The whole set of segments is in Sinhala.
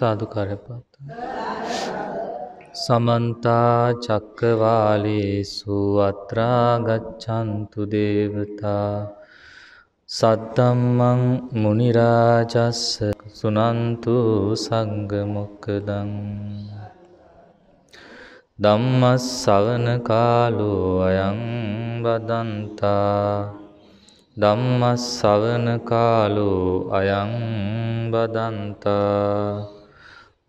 සාධකාරය පාත. සමන්තා චක්කවාලේසු අත්‍රාගච්ඡන්තු දේවතා සත්තම්මං මුනිරාජස්ස සුනන්තු සංගමොක්කදං. දම්මස් සවන කාලෝ අයං බදන්තා දම්මස් සවන කාලෝ අයං බදන්තා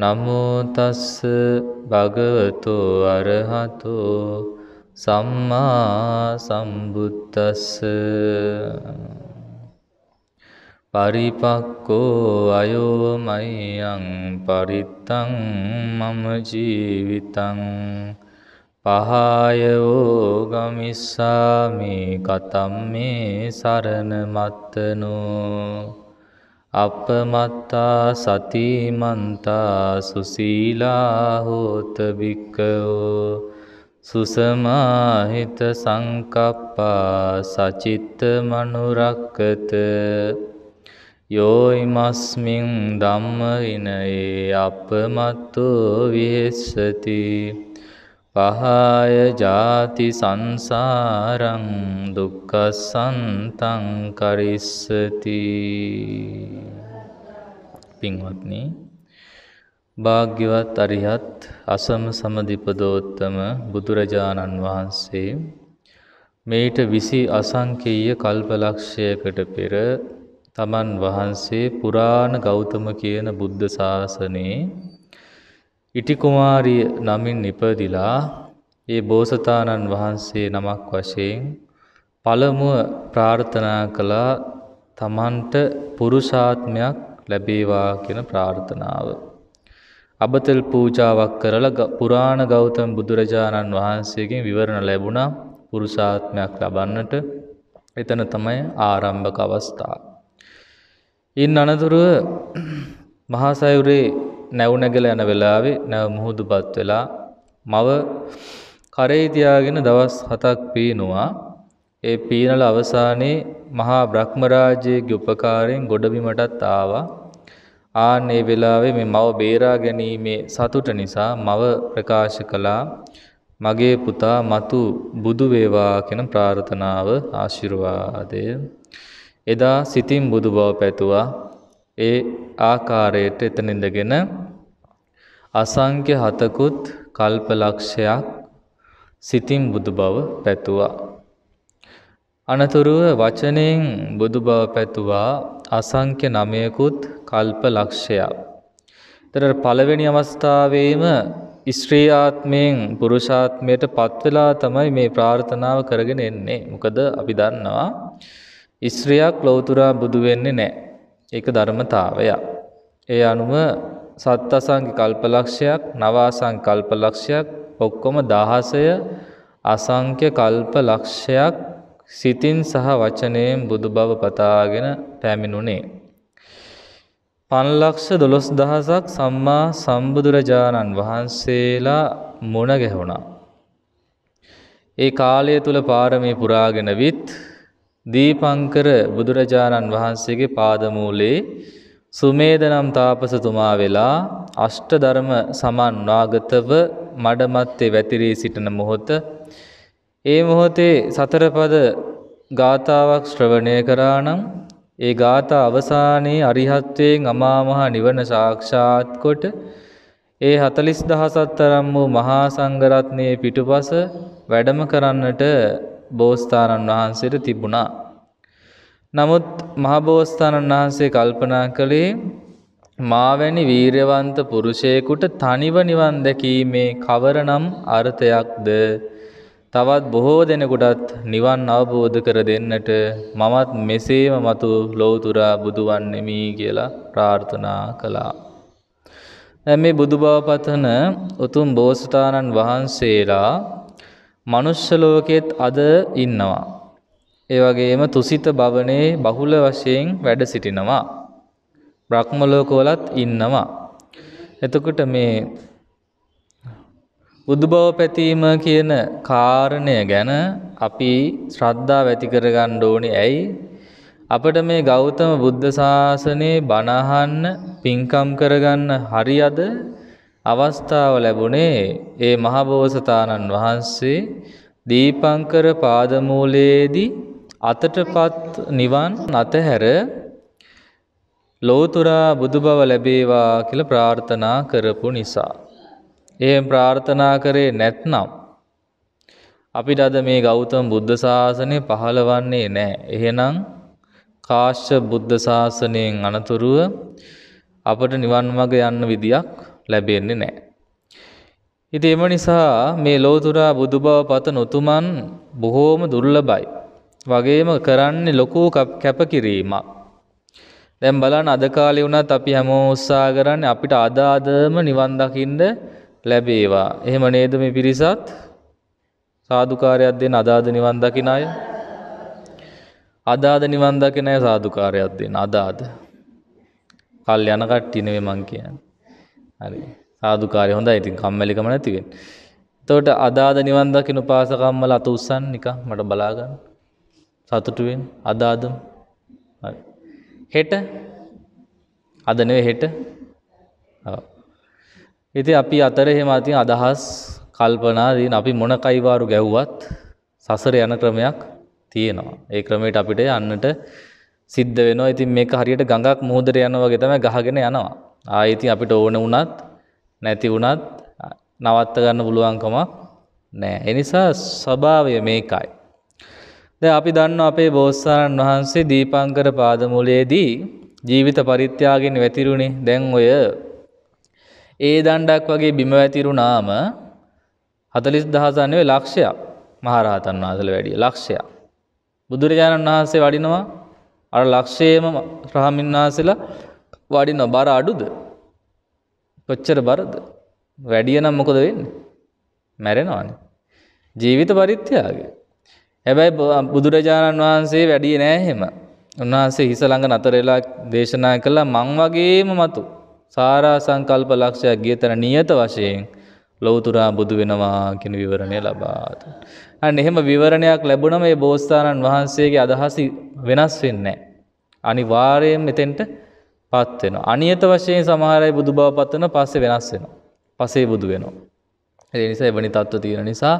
නමෝතස්ස භගවතු අරහතු සම්මා සම්බුද්දස්ස පරිපක්කෝ අයෝ මයං පරිත්තං මම ජීවිතං පහායවෝ ගමිස්සාමි කතම් මේ සරණ මත්තනෝ අපමත්තා සතිමන්තා සුසීලා හෝතභික්කවෝ සුසමාහිත සංකප්පා සචිත්ත මනුරක්කත යෝයිමස්මින් ධම්ම විනයේ අපමත්තෝ විහෙස්සති පහාය ජාති සංසාරං දුක්කසන්තං කරිස්සති පින්වත්නි භාග්‍යවත් අරිහත් අසම සමධිපදෝත්තම බුදුරජාණන් වහන්සේ මේට විසි අසංකීය කල්පලක්ෂයකට පෙර තමන් වහන්සේ පුරාණ ගෞතම කියන බුද්ධ ශාසනයේ ඉටිකුමාරිය නමින් ඉපදිලා ඒ බෝසතාණන් වහන්සේ නමක් වශයෙන් පළමුව ප්‍රාර්ථනා කළා තමන්ට පුරුෂාත්මයක් ලැබේවා කියන ප්‍රාර්ථනාව. අබතල් පූජාවක් කරලා පුරාණ ගෞතම බුදුරජාණන් වහන්සේගෙන් විවරණ ලැබුණා පුරුෂාත්මයක් ලබන්නට එතන තමයි ආරම්භක අවස්ථා. ඉන් අනතුරුව මහාසයුරේ නැවුනැගල යන වෙලාවේ නැව මුහුදුපත් වෙලා මව කරේතියාගෙන දවස් හතක් පීනවා ඒ පීනල අවසානයේ මහා බ්‍රහ්මරාජයගේ උපකාරයෙන් ගොඩබිමටත් ආවා ආන් ඒ වෙලාවේ මේ මව බේරා ගැනීමේ සතුට නිසා මව ප්‍රකාශ කළා මගේ පුතා මතු බුදු වේවා කියන ප්‍රාර්ථනාව ආශිර්වාදය එදා සිතින් බුදු බව පැතුවා ඒ ආකාරයට එතනින්දගෙන අසංක්‍ය හතකුත් කල්පලක්ෂයක් සිතින් බුදු බව පැතුවා. අනතුරුව වචනයෙන් බුදු බව පැතුවා අසංක්‍ය නමයකුත් කල්ප ලක්ෂයක්. තර පළවෙනි අවස්ථාවේම ස්ත්‍රීආත්මයෙන් පුරුෂාත්මයට පත්වෙලා තමයි මේ ප්‍රාර්ථනාව කරගෙන එන්නේ. මොකද අපි දන්නවා. ස්ත්‍රියක් ලෞතුරා බුදු වෙන්නේ නැහැ. ඒක ධර්මතාවය. ඒ අනුව සත්තසංගි කල්පලක්ෂයක් නවාසං කල්පලක්ෂයක් ඔක්කොම දහසය අසංක්‍ය කල්ප ලක්ෂයක් සිතින් සහ වචනයෙන් බුදු බව පතාගෙන පැමිණුණේ. පන්ලක්ෂ දොළොස් දහසක් සම්මා සම්බුදුරජාණන් වහන්සේලා මුණ ගැහුණා. ඒ කාලය තුළ පාරමී පුරාගෙන විත් දීපංකර බුදුරජාණන් වහන්සේගේ පාදමූලේ සුමේදනම් තාපසතුමා වෙලා අෂ්ටධර්ම සමන්වාගතව මඩමත්තේ වැතිරී සිටින මොහොත ඒ මොහොතේ සතරපද ගාථාවක් ශ්‍රවණය කරා නම් ඒ ගාථා අවසානයේ අරිහත්වයෙන් අමාමහා නිවන සාක්ෂාත් කොට ඒ 40000ක් තරම් වූ මහා සංඝරත්නයේ පිටුපස වැඩම කරන්නට බෝස්ථානන් වහන්සේට තිබුණා. නමුත් මහබෝස්ථානන් වහන්සේ කල්පනා කළේ මාවැනි වීරවන්ත පුරුෂයෙකුට තනිව නිවන් දැකීමේ කවරනම් අර්ථයක්ද තවත් බොහෝ දෙනෙකුටත් නිවන් අවබෝධ කර දෙන්නට මමත් මෙසේම මතු ලෝතුරා බුදුවන්නෙමි කියලා ප්‍රාර්ථනා කළා. දැන් මේ බුදුබව පතන උතුම් බෝසතාණන් වහන්සේලා මනුෂ්‍ය ලෝකෙත් අද ඉන්නවා. ඒ වගේම තුසිත භවනේ බහුල වශයෙන් වැඩ සිටිනවා. බ්‍රහ්ම ලෝකවලත් ඉන්නවා. එතකොට මේ උද්භව පැතීම කියන කාරණය ගැන අපි ශ්‍රද්ධාව ඇති කරගන්න ඕනේ ඇයි අපිට මේ ගෞතම බුද්ධ ශාසනේ බණහන්න පින්කම් කරගන්න හරියද අවස්ථාව ලැබුණේ ඒ මහබෝසතාණන් වහන්සේ දීපංකර පාදමූලයේදී අතටපත් නිවන් අතහැර ලෝතුරා බුදුබව ලැබේවා කියලා ප්‍රාර්ථනා කරපු නිසා. එහෙම ප්‍රාර්ථනා කරේ නැත්නම් අපිට අද මේ ගෞතම බුද්ධ ශාසනය පහළවන්නේ නැහැ. එහෙනම් කාශ්‍ය බුද්ධ ශාසනයෙන් අනතුරුව අපට නිවන් මඟ යන්න විදියක් ලැබෙන්නේ නැහැ. ඉතින් එම නිසා මේ ලෝතුරා බුදු බව පතන උතුමන් බොහෝම දුර්ලභයි. වගේම කරන්නේ ලොකු කැපකිරීමක්. දැන් බලන්න අද කාලේ වුණත් අපි හැමෝම උත්සාහ කරන්නේ අපිට අදාදම නිවන් දකින්න ලැබේවා. එහෙම නේද මේ පිරිසත්? සාදුකාරයක් දෙන අදාද නිවන් දකින අය. අදාද නිවන් දකින අය සාදුකාරයක් දෙන අදාද. කල් යන කට්ටිය නෙවෙයි මං කියන්නේ. හරි සාධකාරය හොඳ ඉතින් කම්මැලිකම නැතිවෙන්. තවට අදාද නිවන්දකි නුපාසකම්මල අත උත්සන් නික මට බලාගන්න සතුටුවෙන් අදාදම් හෙට අදනව හෙට ඉති අපි අතර හෙමතින් අදහස් කල්පනාදීන් අපි මොන කයිවාරු ගැව්වත් සසර යන ක්‍රමයක් තියෙනවා ඒ ක්‍රමයට අපිට යන්නට සිද්ධ වෙනවා ඉතින් මේක හරියට ගඟක් මුහදර යනවගේ තම ගහගෙන යනවා ආයති අපිට ඕන වුණත් නැති වුණත් නවත්ත ගන්න පුළුවන්කමක් නෑ. එනිසා ස්වභාවය මේකයි. ද අපි දන්න අපේ බෝස්සාණන් වහන්සේ දීපංකර පාදමුලයේදී ජීවිත පරිත්‍යාගෙන් වැතිරුණේ දැන් ඔය ඒ දණ්ඩක් වගේ බිම වැතිරුණාම හතලිස් දහසන්නේ ලක්ෂයක් මහරහතන් වහසල වැඩිය ලක්ෂයක්. බුදුරජාණන් වහන්සේ වඩිනවා අර ලක්ෂයේම ශ්‍රහමින් වහන්සේලා වඩින බර අඩුද? කොච්චර බරද? වැඩිය නම් මොකද වෙන්නේ? මැරෙනවානේ. ජීවිත පරිත්‍යාගය. හැබැයි බුදුරජාණන් වහන්සේ වැඩිය නෑ එහෙම. උන්වහන්සේ හිස ළඟ නතර වෙලා දේශනා කළා මං වගේම මතු සාරා සංකල්ප ලක්ෂයක් ගිය තැන නියත වශයෙන් ලෞතුරා බුදු වෙනවා කියන විවරණය ලබා දුන්නා. අන්න එහෙම විවරණයක් ලැබුණම මේ බෝසතාණන් වහන්සේගේ අදහස වෙනස් වෙන්නේ නැහැ. අනිවාර්යයෙන් මෙතෙන්ට පත් වෙනවා. අනියත වශයෙන් සමහර අය බුදු බව පත් වෙනවා පස්සේ වෙනස් වෙනවා. පස්සේ බුදු වෙනවා. ඒ නිසා එවැනි தত্ত্ব තියෙන නිසා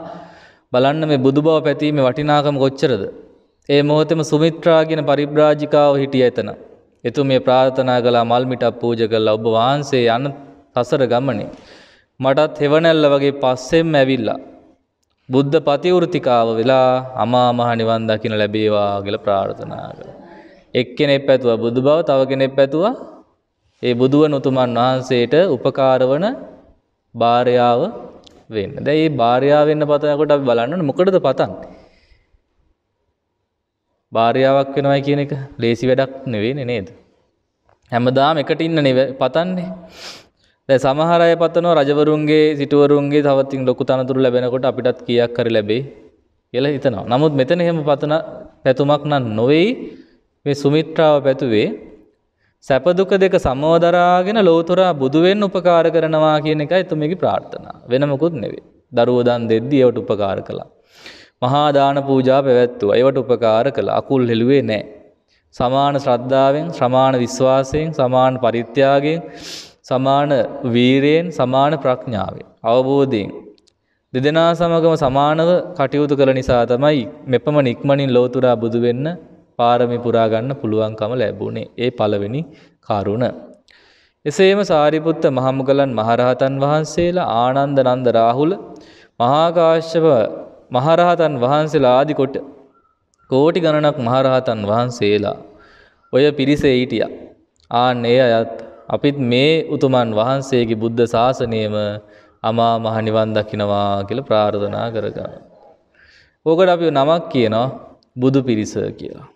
බලන්න මේ බුදු බව පැතීමේ වටිනාකම කොච්චරද? ඒ මොහොතේම සුමිත්‍රා කියන පරිබ්‍රාජිකාව හිටිය එතන. එතුමිය ප්‍රාර්ථනා කළා මල් මිටක් පූජා කළා ඔබ වහන්සේ යන සසර ගමනේ මටත් හෙවණැල්ල වගේ පස්සෙන් ඇවිල්ලා බුද්ධ පතිවෘතිකාව වෙලා අමා මහ නිවන් දකින්න ලැබේවා කියලා ප්‍රාර්ථනා කළා. එක්කෙනෙක් පැතුවා බුදු බව තව කෙනෙක් පැතුවා ඒ බුදුවන උතුමන් වහන්සේට උපකාරවන භාර්යාව වෙන්න. දැන් මේ භාර්යාව වෙන්න පතනකොට අපි බලන්න ඕනේ මොකටද පතන්නේ? භාර්යාවක් වෙනවයි කියන එක ලේසි වැඩක් නෙවෙයිනේ නේද? හැමදාම එකට ඉන්න පතන්නේ. දැන් සමහර අය පතනවා රජවරුන්ගේ සිටවරුන්ගේ තවත් ඉතින් ලොකු තනතුරු ලැබෙනකොට අපිටත් කීයක් හරි ලැබෙයි කියලා හිතනවා. නමුත් මෙතන එහෙම පතන පැතුමක් නන් නොවේයි. මේ සුමිත්‍රාව පැතුවේ සැප දුක දෙක සමවදරාගෙන ලෞතරා බුදු වෙන්න උපකාර කරනවා කියන එකයි එතුමියගේ ප්‍රාර්ථනා. වෙන මොකුත් නෙවෙයි. දරුවෝ දන් දෙද්දී ඒවට උපකාර කළා. මහා දාන පූජා පැවැත්තුවා. ඒවට උපකාර කළා. අකුල් හෙළුවේ නැහැ. සමාන ශ්‍රද්ධාවෙන්, සමාන විශ්වාසයෙන්, සමාන පරිත්‍යාගයෙන්, සමාන වීරයෙන්, සමාන ප්‍රඥාවෙන්, අවබෝධයෙන් දෙදෙනා සමගම සමානව කටයුතු කළ නිසා තමයි මෙපමණ ඉක්මනින් ලෞතුරා බුදු වෙන්න පාරමි පුරා ගන්න පුළුවන්කම ලැබුණේ ඒ පළවෙනි කරුණ. එසේම සාරිපුත්ත මහමුගලන් මහරහතන් වහන්සේලා ආනන්ද නන්ද රාහුල මහාකාශ්‍යප මහරහතන් වහන්සේලා ආදි කොට කෝටි ගණනක් මහරහතන් වහන්සේලා ඔය පිරිසේ හිටියා. ආන්නේ අයත් අපිත් මේ උතුමන් වහන්සේගේ බුද්ධ ශාසනයම අමා මහ නිවන් දකින්නවා කියලා ප්‍රාර්ථනා කරගන්න. ඕකට අපි නමක් කියනවා බුදු පිරිස කියලා.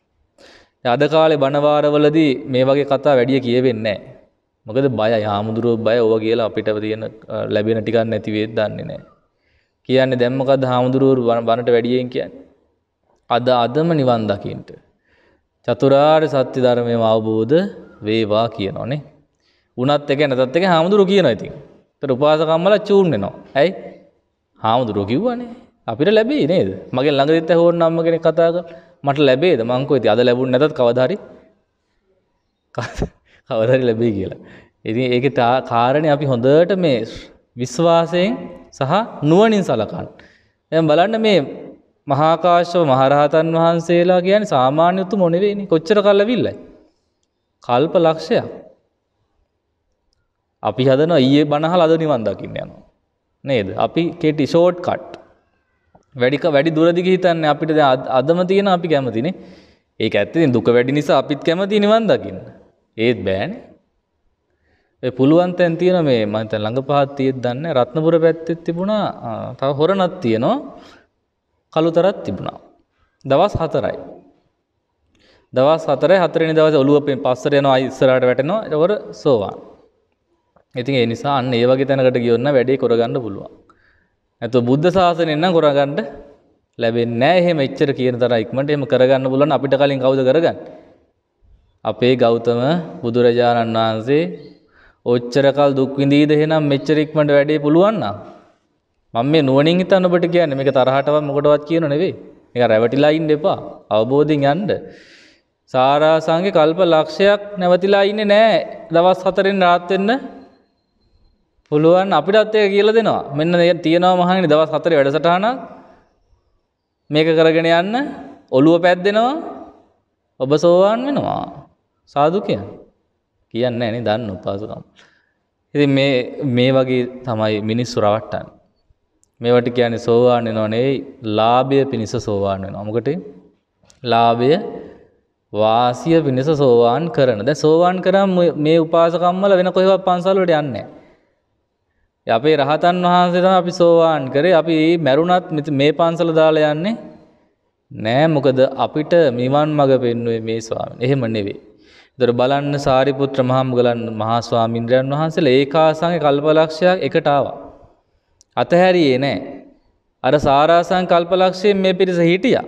අද කාලේ බණවාරවලදී මේ වගේ කතා වැඩිය කියවෙන්නේ නැහැ. මොකද බයයි හාමුදුරුවෝ බය ඕවා කියලා අපිට තියෙන ලැබෙන ටිකක් නැති වේද දන්නේ නැහැ. කියන්නේ දැන් මොකද්ද හාමුදුරුවෝ බණට වැඩියෙන් කියන්නේ? අද අදම නිවන් දකින්නට. චතුරාර්ය සත්‍ය ධර්මයම අවබෝධ වේවා කියනෝනේ. උනත් එක නැතත් එක හාමුදුරුවෝ කියනවා ඉතින්. ඒතර උපාසකම්මලා චූන් වෙනවා. ඇයි? හාමුදුරුවෝ කිව්වනේ. අපිට ලැබෙයි නේද? මගේ ළඟදිත් ඇහුවොත් නම් කෙනෙක් කතා කරලා මට ලැබේද මංකෝ ඉතින් අද ලැබුණ නැතත් කවදාරි කවදාරි ලැබෙයි කියලා. ඉතින් ඒකේ කාරණේ අපි හොඳට මේ විශ්වාසයෙන් සහ නුවණින් සලකන්න. දැන් බලන්න මේ මහාකාශ්‍යප මහරහතන් වහන්සේලා කියන්නේ සාමාන්‍ය උතුමෝ නෙවෙයිනේ. කොච්චර කල් ලැබිල්ලයි. කල්ප ලක්ෂයක්. අපි හදනවා ඊයේ බණහල අද නිවන් දකින්න යනවා. නේද? අපි කෙටි ෂෝට් කට්. වැඩික වැඩි දුරදිග හිතන්න අපිට අදම තියෙන අපි කැමතින ඒ ඇත්තතින් දුක වැඩි නිසා අපිත් කැමති නිවන් දකින්න ඒත් බෑන පුළුවන් තැන් තියෙන මේ මත ළඟ පහත් තියත් දන්න රත්නපුර පැත්තෙත් තිබුණා තව හොරනත් තියෙනවා කළුතරත් තිබුණා දවස් හතරයි දවස් හතරයි හතරනි දවස ඔලුවෙන් පස්සර යන අයිස්සරට වැටෙනවා එවර සෝවාන් ඉතින් ඒ නිසා අන්න ඒ වගේ තැනකට ගියොන්න වැඩේ කොරගන්න පුළුවන් ඇතු බුද්ධ ශාසන එන්න කොරගන්නට ලැබෙන්නේ එහෙම එච්චර කියන තර ඉක්මට එම කරගන්න බුලන් අපිට කලින් කවුද කරගන්න. අපේ ගෞතම බුදුරජාණන් වහන්සේ ඔච්චරකල් දුක්විඳීද එහෙනම් මෙච්චර ඉක්මට වැඩේ පුළුවන්න. මම මේ නුවණින් හිතන්න ඔබට කියන්නේ මේක තරහටවත් මොකටවත් කියන නෙවෙයි. මේක රැවටිලා ඉන්න එපා. අවබෝධයෙන් යන්න. සාරාසංගේ කල්ප ලක්ෂයක් නැවතිලා ඉන්නේ නැහැ. දවස් 4ෙන් රාත් වෙන්න පුළුවන් අපිටත් ඒක කියලා දෙනවා. මෙන්න මේ තියෙනවා මහන්නේ දවස් 4 වැඩසටහනක්. මේක කරගෙන යන්න ඔළුව පැද්දෙනවා. ඔබ සෝවාන් වෙනවා. සාදු කියන. කියන්නේ නැහැ නේ දන්න උපාසකම්. ඉතින් මේ මේ වගේ තමයි මිනිස්සු රවට්ටන්නේ. මේවට කියන්නේ සෝවාන් වෙනව නෙවෙයි, ලාභය පිණිස සෝවාන් වෙනවා. මොකට? ලාභය වාසිය පිණිස සෝවාන් කරන. දැන් සෝවාන් කරාම මේ උපාසකම්වල වෙන කොහෙවත් පන්සල් වලට යන්නේ නැහැ. අපේ රහතන් වහන්සේට අපි සෝවාන් කරේ අපි මැරුණත් මෙත මේ පන්සල දාලා යන්නේ නෑ මොකද අපිට නිවන් මඟ පෙන්වුවේ මේ ස්වාමීන් එහෙම නෙවෙයි. දොර බලන්න සාරිපුත්‍ර මහමුගලන් මහා ස්වාමීන්ද්‍රයන් වහන්සේලා ඒකාසංගේ කල්පලක්ෂයක් එකට ආවා. අතහැරියේ නෑ. අර සාරාසං කල්පලක්ෂයෙන් මේ පිරිස හිටියා.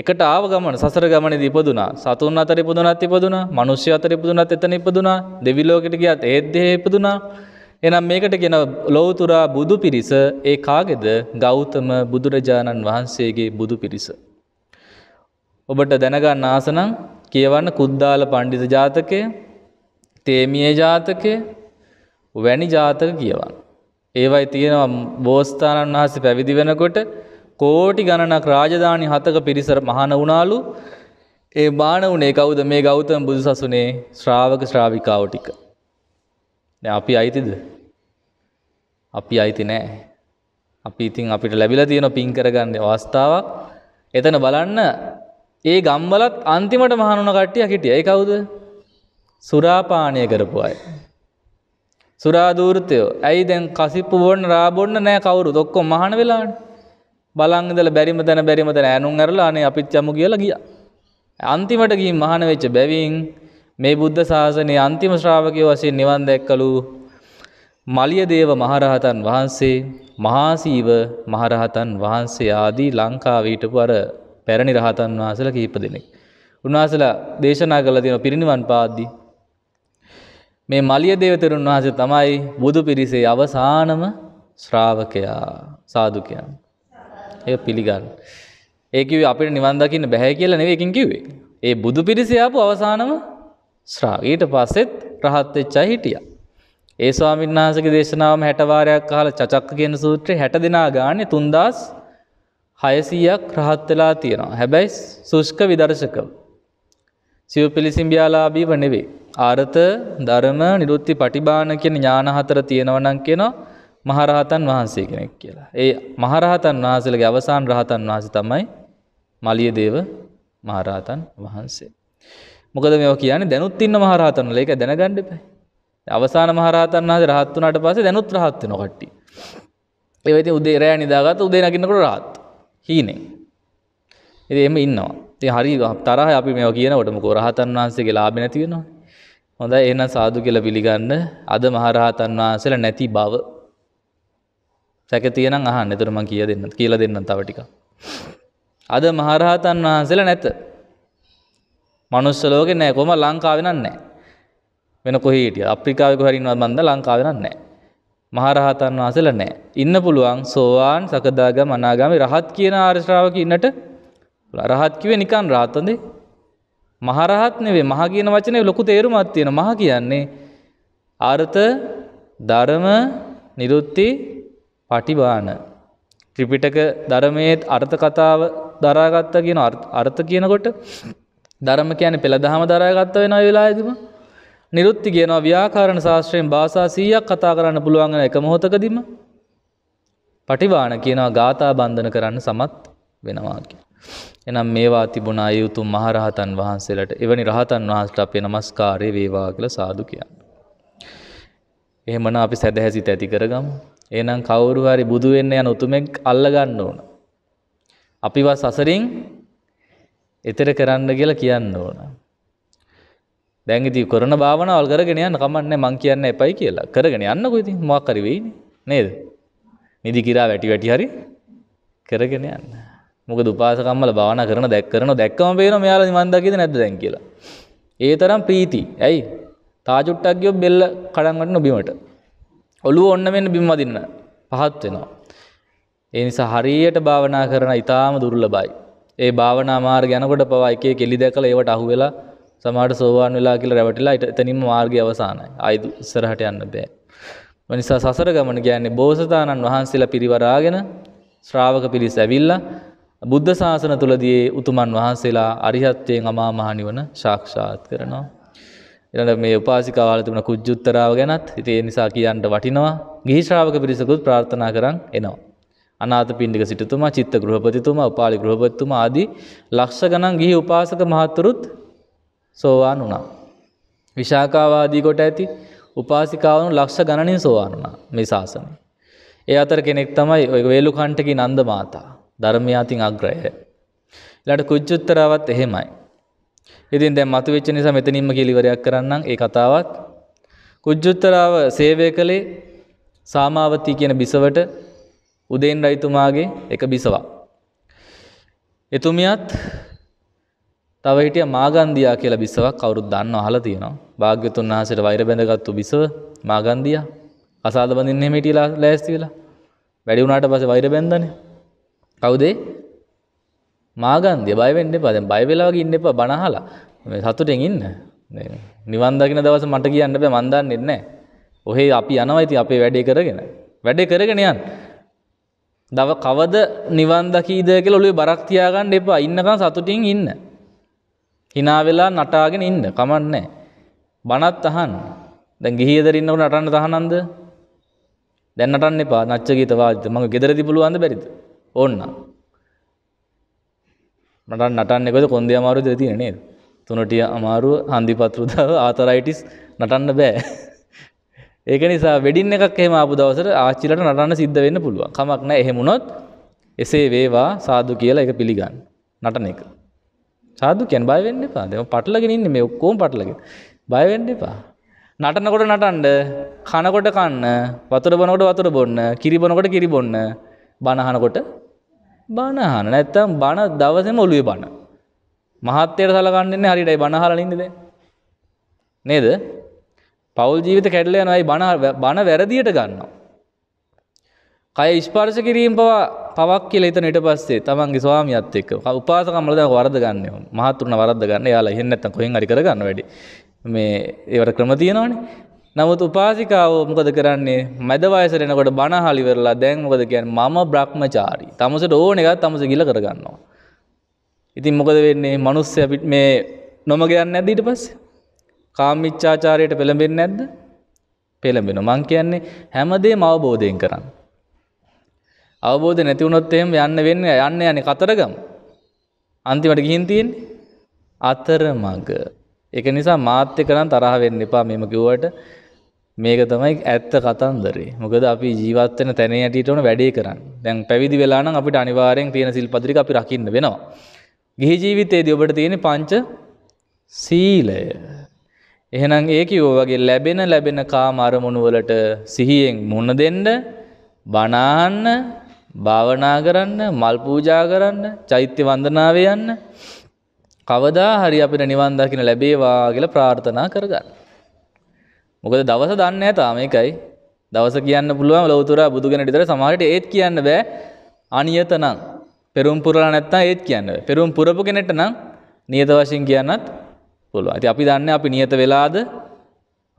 එකට ආව ගමන සසර ගමනේදී ඉපදුනා. සතුන් අතර ඉපදුනත් ඉපදුනා, මිනිස්සු අතර ඉපදුනත් එතන ඉපදුනා, දෙවි ලෝකෙට ගියත් ඒත් දෙහි ඉපදුනා. එනම් මේකට ගෙන ලොවතුරා බුදු පිරිස ඒ කාගෙද ගෞතම බුදුරජාණන් වහන්සේගේ බුදු පිරිස. ඔබට දැනගන්න ආසනං කියවන්න කුද්දාල පණ්ඩිත ජාතකය තේමිය ජාතකය වැනි ජාතක කියවන්න. ඒවයි තියෙනවා බෝස්ථානන් වහස පැවිදි වෙනකොට කෝටි ගණනක් රාජධානි හතක පිරිසර මහන වුණාලු ඒ බාන වනේ කවුද මේ ගෞතම බුදු සසුනේ ශ්‍රාවක ශ්‍රාවිකාව ටික. දැන් අපි අයිතිද? අපි අයිති නෑ. අපි ඉතින් අපිට ලැබිලා තියෙන පින් කරගන්න අවස්ථාවක්. එතන බලන්න ඒ ගම්වලත් අන්තිමට මහණුණ කට්ටියක් හිටියා. ඒ කවුද? සුරාපානය කරපු අය. සුරාදූර්තයෝ. ඇයි දැන් කසිප්පු බොන්න රා බොන්න නෑ කවුරුත් ඔක්කොම මහාන වෙලානේ. බලන් ඉඳලා බැරිම තැන බැරිම තැන ඈනුම් අරලා අනේ අපිත් යමු කියලා ගියා. අන්තිමට ගිහින් මහාන වෙච්ච බැවින් මේ බුද්ධ ශාසනයේ අන්තිම ශ්‍රාවකය වශයෙන් නිවන් දැක්කලු මලියදේව මහරහතන් වහන්සේ මහාසීව මහරහතන් වහන්සේ ආදී ලංකාවේ හිටපු අර පැරණි රහතන් වහන්සේලා කීප දෙනෙක්. උන්වහන්සේලා දේශනා කළ තියෙන පිරිනිවන් පාද්දී මේ මලියදේව තෙරුන් වහන්සේ තමයි බුදු පිරිසේ අවසානම ශ්‍රාවකයා සාදුකයන්. ඒක පිළිගන්න. ඒ කිව්වේ අපිට නිවන් දකින්න බෑ කියලා නෙවෙයි එකින් කිව්වේ. ඒ බුදු පිරිසේ ආපු අවසානම ශ්‍රා ඊට පස්සෙත් රහත් වෙච්චා හිටියා. ඒ ස්වාමීන් වහන්සේගේ දේශනාවම 60 වාරයක් අහලා චචක්ක කියන සූත්‍රේ 60 දෙනා ගානේ 3600ක් රහත් වෙලා තියෙනවා. හැබැයි සුෂ්ක විදර්ශකව. සිව් පිළිසිම්බියාලාභීව නෙවෙයි. ආරත ධර්ම නිරුත්ති පටිභාන කියන ඥාන හතර තියෙනවා නම් කියනවා මහරහතන් වහන්සේ කෙනෙක් කියලා. ඒ මහරහතන් වහන්සේලගේ අවසාන රහතන් වහන්සේ තමයි මලියදේව මහරහතන් වහන්සේ. මොකද මෙෝ කියන දැනුත් ඉන්න මහරහතන් ලේක දැනගණ්ඩ පැයි අවසාන මහරහතන් වහස රහත් වනාට පසේ දැනුත් රහත්ව නොකට්ටි ඒවති උදේ රෑ නිදාගත උදේ නකින්නකට රාත් හීනේ එති එම ඉන්නවා ති හරි තරහ අපි මෙෝ කියනකොටම කොරහතන් වහන්සේගේ ලාබ නැතිවෙනවා හොඳ එන්න සාදු කියල පිළිගන්න අද මහරහතන් වහන්සේල නැති බව සැක තියෙන අහන්න එතරම කිය දෙන්න කියල දෙන්න තවටික අද මහරහතන් වහන්සේලා නැත මනුස්සලෝක නෑ කොම ලංකාවෙනන්නෑ. වෙන කොහහිටිය අප්‍රිකාවක හරින්වත් බඳ ලංකාවෙනන්නෑ. මහරහතන් වහසල නෑ. ඉන්න පුළුවන් සෝවාන් සකදාගම අනාගම රහත් කියන ආර්ශ්‍රාවක ඉන්නට රහත්කිවේ නිකන් රාත්තන්දේ. මහරහත් නෙවේ මහ කියන වචනය ලොකු තේරුමත් තියෙන මහ කියන්නේ අර්ථ ධර්ම නිරුත්ති පටිබාන. ත්‍රිපිටක ධර්මයේත් අර්ථ කතාව දරාගත්ත කියන අර්ථ කියනකොට ධර්ම කියන පෙළදහම දරයගත්ත වෙන වෙලාදම. නිරුත්ති කියනවා ව්‍යාකාරණ ශාස්ත්‍රයෙන් භාසා සීයක් කතා කරන්න පුළුවන්ගෙන එක මොහොතකදීම. පටිවාන කියනවා ගාථා බන්ධන කරන්න සමත් වෙනවා කිය. එනම් මේවා තිබුණ අයුතුම් මහරහතන් වහන්සේලට එවැනි රහතන් වහන්සට අපේ නමස්කාරය වේවා කියල සාදු කියන්න. එහෙමන අපි සැදැහැසිත ඇති කරගම. ඒනම් කවුරු හරි බුදුවෙන්න යන උතුමෙක් අල්ලගන්න ඕන. අපිවා සසරින් එතර කරන්න කියලා කියන්න ඕන. දැන්ගති කරන භාවනාවල් කරගෙන යන්න කමන්න මං කියන්න එපයි කියලා කරගෙන යන්න කොයිති මක්කරවෙයින නේද. නිදි කිරා වැටි වැටි හරි කරගෙන යන්න. මොක දුපාසකම්මල භාවන කරන දැක්කරන දැක්කම පේන යාල මන්දකිද නැද දැන් කියලා. ඒ තරම් ප්‍රීති ඇයි තාජුට්ටක්ගයෝ බෙල්ල කඩන්ගට නොබීමට. ඔලු ඔන්න මෙන්න බිම්මදින්න පහත් වෙනවා. ඒ නිසා හරියට භාවනා කරන ඉතාම දුර්ලබයි. ඒ භාවනා මාර්ග යනකොට පවා එක එක එලි දැකලා ඒවට අහු වෙලා සමහරට සෝවාන් වෙලා කියලා රැවටිලා එතනින්ම මාර්ගය අවසానයි. ආයි ඉස්සරහට යන්න බෑ. ඒ නිසා සසර ගමන කියන්නේ බෝසතාණන් වහන්සේලා පිරිවරාගෙන ශ්‍රාවක පිරිස ඇවිල්ලා බුද්ධ ශාසන තුලදී උතුමන් වහන්සේලා අරිහත්ත්වයෙන් අමා මහ නිවන සාක්ෂාත් කරනවා. ඊළඟ මේ උපාසිකාවල තිබුණ කුජ්ජුත්තරාව ගැනත් ඉතින් ඒ නිසා කියන්න වටිනවා. ගිහි ශ්‍රාවක පිරිසකුත් ප්‍රාර්ථනා කරන් එනවා. අනාත පින්ඩික සිටතුමා චිත්ත ගෘහපතිතුමා උපාලි ගෘහපතිතුමා ආදී ලක්ෂ ගණන් ගිහි උපාසක මහත්තුරුත් සෝවාන් වුණා. විශාකාවාදී කොට ඇති උපාසිකාවනු ලක්ෂ ගණනින් සෝවාන් වුණා මේ ශාසනය. ඒ අතර කෙනෙක් තමයි ඔය වේලු කණ්ඨකී නන්ද මාතා ධර්මය අතින් අග්‍රය. ඊළඟ කුජ්ජුත්තරාවත් එහෙමයි. ඉතින් දැන් මතුවෙච්ච නිසා මෙතනින්ම කීලිවරයක් කරන්නම් ඒ කතාවත් කුජ්ජුත්තරාව සේවය කළේ සාමාවතී කියන බිසවට උදේන් රයිතුමාගේ එක බිසවා. එතුමියත් තව හිටිය මාගන්දියා කියලා බිසවක් කවුරුත් දන්න අහලා තියෙනවා. භාග්‍යතුන් වහන්සේට වෛර බැඳගත්තු බිසව මාගන්දියා කසාද බඳින්න එහෙම හිටියලා ලෑස්ති වෙලා. වැඩි වුණාට පස්සේ වෛර බැඳන්නේ. කවුද? මාගන්දිය බය වෙන්න එපා. දැන් බය වෙලා වගේ ඉන්න එපා බණ අහලා. මේ සතුටෙන් ඉන්න. නිවන් දකින්න දවස මට කියන්න බෑ මන් දන්නේ නැහැ. ඔහේ අපි යනවා ඉතින් අපේ වැඩේ කරගෙන. වැඩේ කරගෙන යන්න. දව කවද නිවන් දකීද කියලා ඔළුවේ බරක් තියාගන්න එපා. ඉන්නකන් සතුටින් ඉන්න. hina වෙලා නටාගෙන ඉන්න. කමන්නේ. බණත් අහන්න. දැන් ගිහියදර ඉන්නකොට නටන්න තහනන්ද? දැන් නටන්න එපා. නච්ච ගීත වාදිත. මම ගෙදරදී පුළුවන්ද බැරිද? ඕන්න. නටන්න නටන්නේ කොහෙද? කොන්දේ අමාරුද තියෙන්නේ නේද? තුනටිය අමාරුව, හන්දිපත්‍රුදාව, ආතරයිටිස් නටන්න බෑ. ඒක නිසා වෙඩින් එකක් එහෙම ආපු දවසට ආච්චිලට නටන්න සිද්ධ වෙන්න පුළුවන්. කමක් නැහැ එහෙම වුණොත් එසේ වේවා සාදු කියලා ඒක පිළිගන්න. නටන එක. සාදු කියන්න බය වෙන්න එපා. දැන් පටලගෙන ඉන්නේ මේ ඔක්කොම පටලගෙන. බය වෙන්න එපා. නටනකොට නටන්න, කනකොට කන්න, වතුර බොනකොට වතුර බොන්න, කිරි බොනකොට කිරි බොන්න, බණ අහනකොට බණ අහන. නැත්තම් බණ දවසේම ඔළුවේ බණ. මහත්යට සලකන්නේ නැහැ හරියටයි බණ අහලා ඉන්නේ දැන්. නේද? පවුල් ජීවිත කැඩල යනයි බණ වැරදියට ගන්නවා. කය ස්පාර්ශ කිරීම් පවා පවක් කියල එත නට පස්සේ තමන්ගේ ස්වාමියත් එක්ක උපාසකම්මලද වරද ගන්න මහතුරන වරද ගන්න යාලා හෙන්නත්ත කොහෙන් අරි කරගන්න වැඩි මේ ඒවට ක්‍රම තියෙනවානේ නමුත් උපාසිකාව මොකද කරන්නේ මැදවයසරෙනකොට බණහලි වෙරලා දැන් මොකද කියන්න මම බ්‍රහ්මචාරි තමසට ඕන එකත් තමස ගිල කරගන්නවා. ඉතින් මොකද වෙන්නේ මනුස්්‍ය පිට මේ නොම ගයන්න ඇදීට පස්සේ කාමිච්චාචාරයට පෙළඹෙන් නැද්ද පෙළඹෙන මං කියන්නේ හැමදේ අවබෝධයෙන් කරන්න. අවබෝධ නැතිවුණොත් එහෙම යන්න වෙන්න යන්න යන්නේ කතරගම. අන්තිමට ගිහින් තියෙන්නේ අතරමඟ. ඒක නිසා මාත් එක්කනම් තරහ වෙන්න එපා මෙම කිව්වට මේක තමයි ඇත්ත කතන්දරේ. මොකද අපි ජීවත් වෙන තැනේ යටියට උන වැඩේ කරන්නේ. දැන් පැවිදි වෙලා නම් අපිට අනිවාර්යෙන් තියෙන සිල්පදිරික අපි රකින්න වෙනවා. ගිහි ජීවිතයේදී ඔබට තියෙන පංච සීලය එහෙනම් ඒ කිව්වා වගේ ලැබෙන ලැබෙන කාම අරමුණු වලට සිහියෙන් මුණ දෙන්න, බණාන්න, භාවනා කරන්න, මල් පූජා කරන්න, චෛත්‍ය වන්දනාවේ යන්න. කවදා හරි අපිට නිවන් දකින්න ලැබේවා කියලා ප්‍රාර්ථනා කරගන්න. මොකද දවස දන්නේ නැහැ තාම ඒකයි. දවස කියන්න පුළුවන් ලෞතර බුදු කෙනෙක් විතර සමහරට ඒත් කියන්න බෑ. අනියතනම් පෙරම් පුරලා නැත්තම් ඒත් කියන්න බෑ. පෙරම් පුරපු කෙනෙක්ට නම් නියත වශයෙන් කියන්නත් පුළුවන්. ඉතින් අපි දන්නේ අපි නියත වෙලාද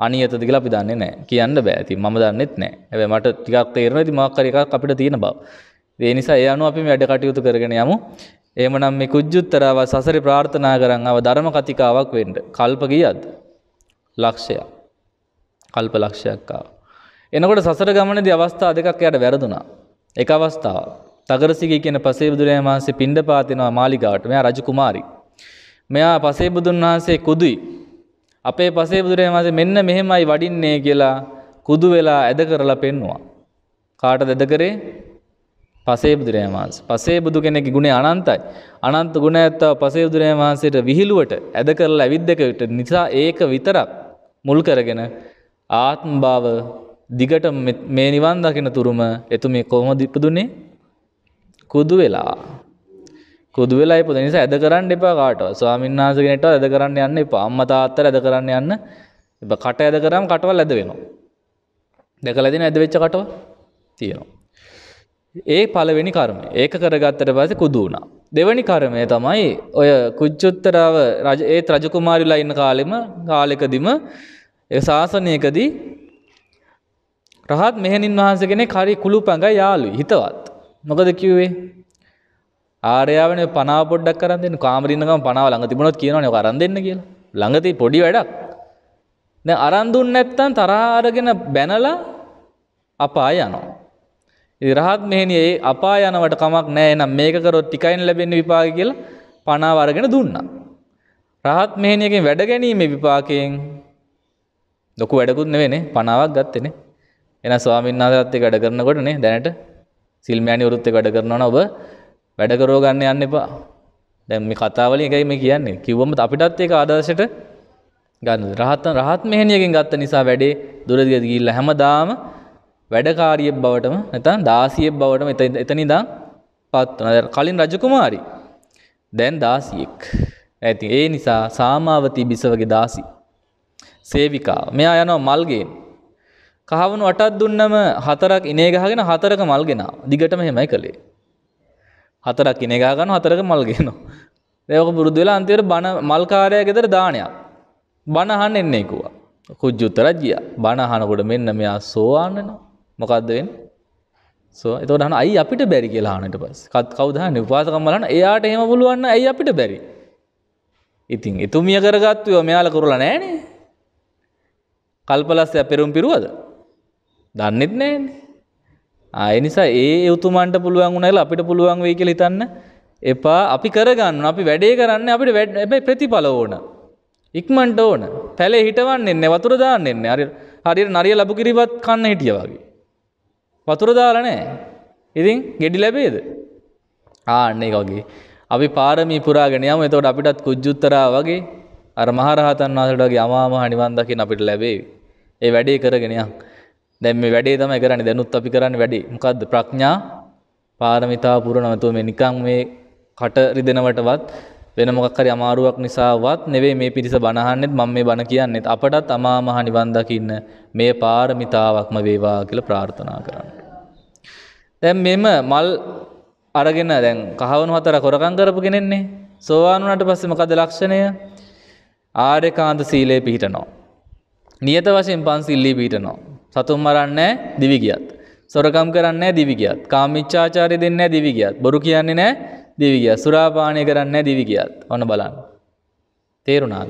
අනියතද කියලා අපි දන්නේ නැහැ. කියන්න බෑ. ඉතින් මම දන්නෙත් නැහැ. හැබැයි මට ටිකක් තේරෙනවා ඉතින් මොකක් හරි එකක් අපිට තියෙන බව. ඒ නිසා ඒ අනුව අපි වැඩ කටයුතු කරගෙන යමු. එහෙමනම් මේ කුජ්ජුත්තරව සසරේ ප්‍රාර්ථනා කරන් ආව ධර්ම කතිකාවක් වෙන්න. කල්ප කීයද? ලක්ෂයක්. කල්ප ලක්ෂයක් ආවා. එනකොට සසර ගමනේදී අවස්ථා දෙකක් එයාට වැරදුනා. එක අවස්ථාවක්. තගරසිගි කියන පසේ බුදුරජාණන් වහන්සේ පිණ්ඩපාත වෙනවා මාලිගාවට. මෙයා රජ කුමාරී. මෙයා පසේ බුදුන් වහන්සේ කුදුයි. අපේ පසේ බුදුරජාණන් වහන්සේ මෙන්න මෙහෙමයි වඩින්නේ කියලා කුදු වෙලා ඇද කරලා පෙන්නවා. කාටද ඇද කරේ? පසේ බුදුරජාණන් වහන්සේ. පසේ බුදු කෙනෙක්ගේ ගුණය අනන්තයි. අනන්ත ගුණ ඇත්තව පසේ බුදුරජාණන් වහන්සේට විහිළුවට ඇද කරලා ඇවිද්දකට නිසා ඒක විතරක් මුල් කරගෙන ආත්ම භාව දිගට මේ නිවන් දකින තුරුම එතුමේ කොහොමද ඉපදුනේ? කුදු වෙලා කුදු වෙලා ඉපද නිසා ඇද කරන්න එපා කාටවත්. ස්වාමීන් වහන්සේ කෙනෙක්ට ඇද කරන්න යන්න එපා. අම්මා තාත්තට ඇද කරන්න යන්න. එපා. කට ඇද කරාම කටවල් ඇද වෙනවා. දැකලා දින ඇද වෙච්ච කටවල් තියෙනවා. ඒ පළවෙනි කර්මය. ඒක කරගත්තට පස්සේ කුදු වුණා. දෙවැනි කර්මය තමයි ඔය කුජ්ජුත්තරව රජ ඒ රජකුමාරිලා ඉන්න කාලෙම කාලෙකදීම ඒ ශාසනයකදී රහත් මෙහෙණින් වහන්සේ කෙනෙක් හරි කුළුපැඟ යාළුයි හිතවත්. මොකද කිව්වේ? ආරයාවන පනාපොඩ්ඩක් කරන්න කාමරින්නකම පනාව ළඟ තිබුණොත් කියනවන අරන් දෙන්න කියලා ළඟති පොඩි වැඩක් දැ අරන්දුන් නැත්තන් තරාරගෙන බැනලා අපා යනවා. ඉරහත් මෙහිනිඒ අපා යනවට කමක් නෑ නම් මේකරොත් ටිකයින් ලැබෙන විපාග කියලා පනාවරගෙන දුන්න. රහත් මෙහනියකින් වැඩ ගැනීම විපාකයෙන් ලොකු වැඩකුත් නෙවෙනේ පනාවක් ගත්තෙන එන ස්වාමින්නාදත්ය වැඩ කරනකොටනේ දැනට සිල්මෑනි වරුත්ත වැඩ කරනවා ඔබ වැඩ කරෝ ගන්න යන්න එපා. දැන් මේ කතාවලින් එකයි මේ කියන්නේ. කිව්වම අපිටත් ඒක ආදර්ශයට ගන්න. රහත් රහත් මෙහෙණියකින් ගත්ත නිසා වැඩේ දුරදිගට ගිහිල්ලා හැමදාම වැඩකාරියෙක් බවටම නැත්නම් දාසියෙක් බවටම එතනින්දා පත් වුණා. කලින් රජකුමාරි. දැන් දාසියෙක්. ඇති ඒ නිසා සාමාවතී බිසවගේ දාසි සේවිකාව මෙයා යනවා මල්ගෙන් කහවණු අටක් දුන්නම හතරක් ඉනේ ගහගෙන හතරක මල් ගෙනාවා දිගටම එහෙමයි කළේ හතරක් කිනගා ගන්න හතරක මල් ගේනවා. ඒක පුරුදු වෙලා අන්තිමට බණ මල් කාර්යය ගෙදර දානයක්. බණ අහන්න එන්නේ කිව්වා. කුජ්ජුත්තර ගියා. බණ අහනකොට මෙන්න මෙයා සෝවාන් වෙනවා. මොකද්ද වෙන්නේ? සෝ එතකොට අහන අයි අපිට බැරි කියලා අහන ඊට පස්සේ. කත් කවුද අහන්නේ? උපාසකම් බලන එයාට එහෙම පුළුවන් නම් ඇයි අපිට බැරි? ඉතින් එතුමිය කරගත්තු ඒවා මෙයාලා කරලා නැහනේ. කල්පලස්සයා පෙරම් පිරුවද? දන්නෙත් නැහනේ. එනිසා ඒ උතුමන්ට පුළුවන් වුණයිල අපිට පුළුවන් වෙයි කියලා හිතන්න එපා අපි කරගන්න අපි වැඩේ කරන්න අපිට හැබැයි ප්‍රතිඵල ඕන ඉක්මන්ට ඕන පැලේ හිටවන්න එන්නේ වතුර දාන්න එන්නේ හරි හරියට නරිය ලැබු කිරිවත් කන්න හිටිය වගේ වතුර දාලා නැහැ ඉතින් ගෙඩි ලැබේද ආන්න ඒක වගේ අපි පාරමී පුරාගෙන යමු එතකොට අපිටත් කුජ්ජුත්තරා වගේ අර මහරහතන් වහන්සේට වගේ අමාමහ නිවන් දකින්න අපිට ලැබේවි ඒ වැඩේ කරගෙන යමු දැන් මේ වැඩේ තමයි කරන්නේ දැනුත් අපි කරන්නේ වැඩේ මොකද්ද ප්‍රඥා පාරමිතා පුරනවා එතකොට මේ නිකන් මේ කට රිදෙනවටවත් වෙන මොකක් හරි අමාරුවක් නිසාවත් නෙවෙයි මේ පිරිස බනහන්නෙත් මම මේ බන කියන්නෙත් අපටත් අමා මහ නිවන් දකින්න මේ පාරමිතාවක්ම වේවා කියලා ප්‍රාර්ථනා කරන්න. දැන් මෙම මල් අරගෙන දැන් කහවණු හතර කොරකම් කරපු කෙනෙන්නේ සෝවාන් වුණාට පස්සේ මොකද ලක්ෂණය? ආර්යකාන්ත සීලය පිහිටනවා. නියත වශයෙන් පන්සිල්ලී පිහිටනවා. සතුන් මරන්නේ දිවි ගියත්. සොරකම් කරන්නේ දිවි ගියත්. කාමීච්ඡාචාරය දෙන්නේ දිවි ගියත්. බොරු කියන්නේ නෑ දිවි ගියත්. සුරාපානය කරන්නේ දිවි ගියත්. ඔන්න බලන්න. තේරුණාද?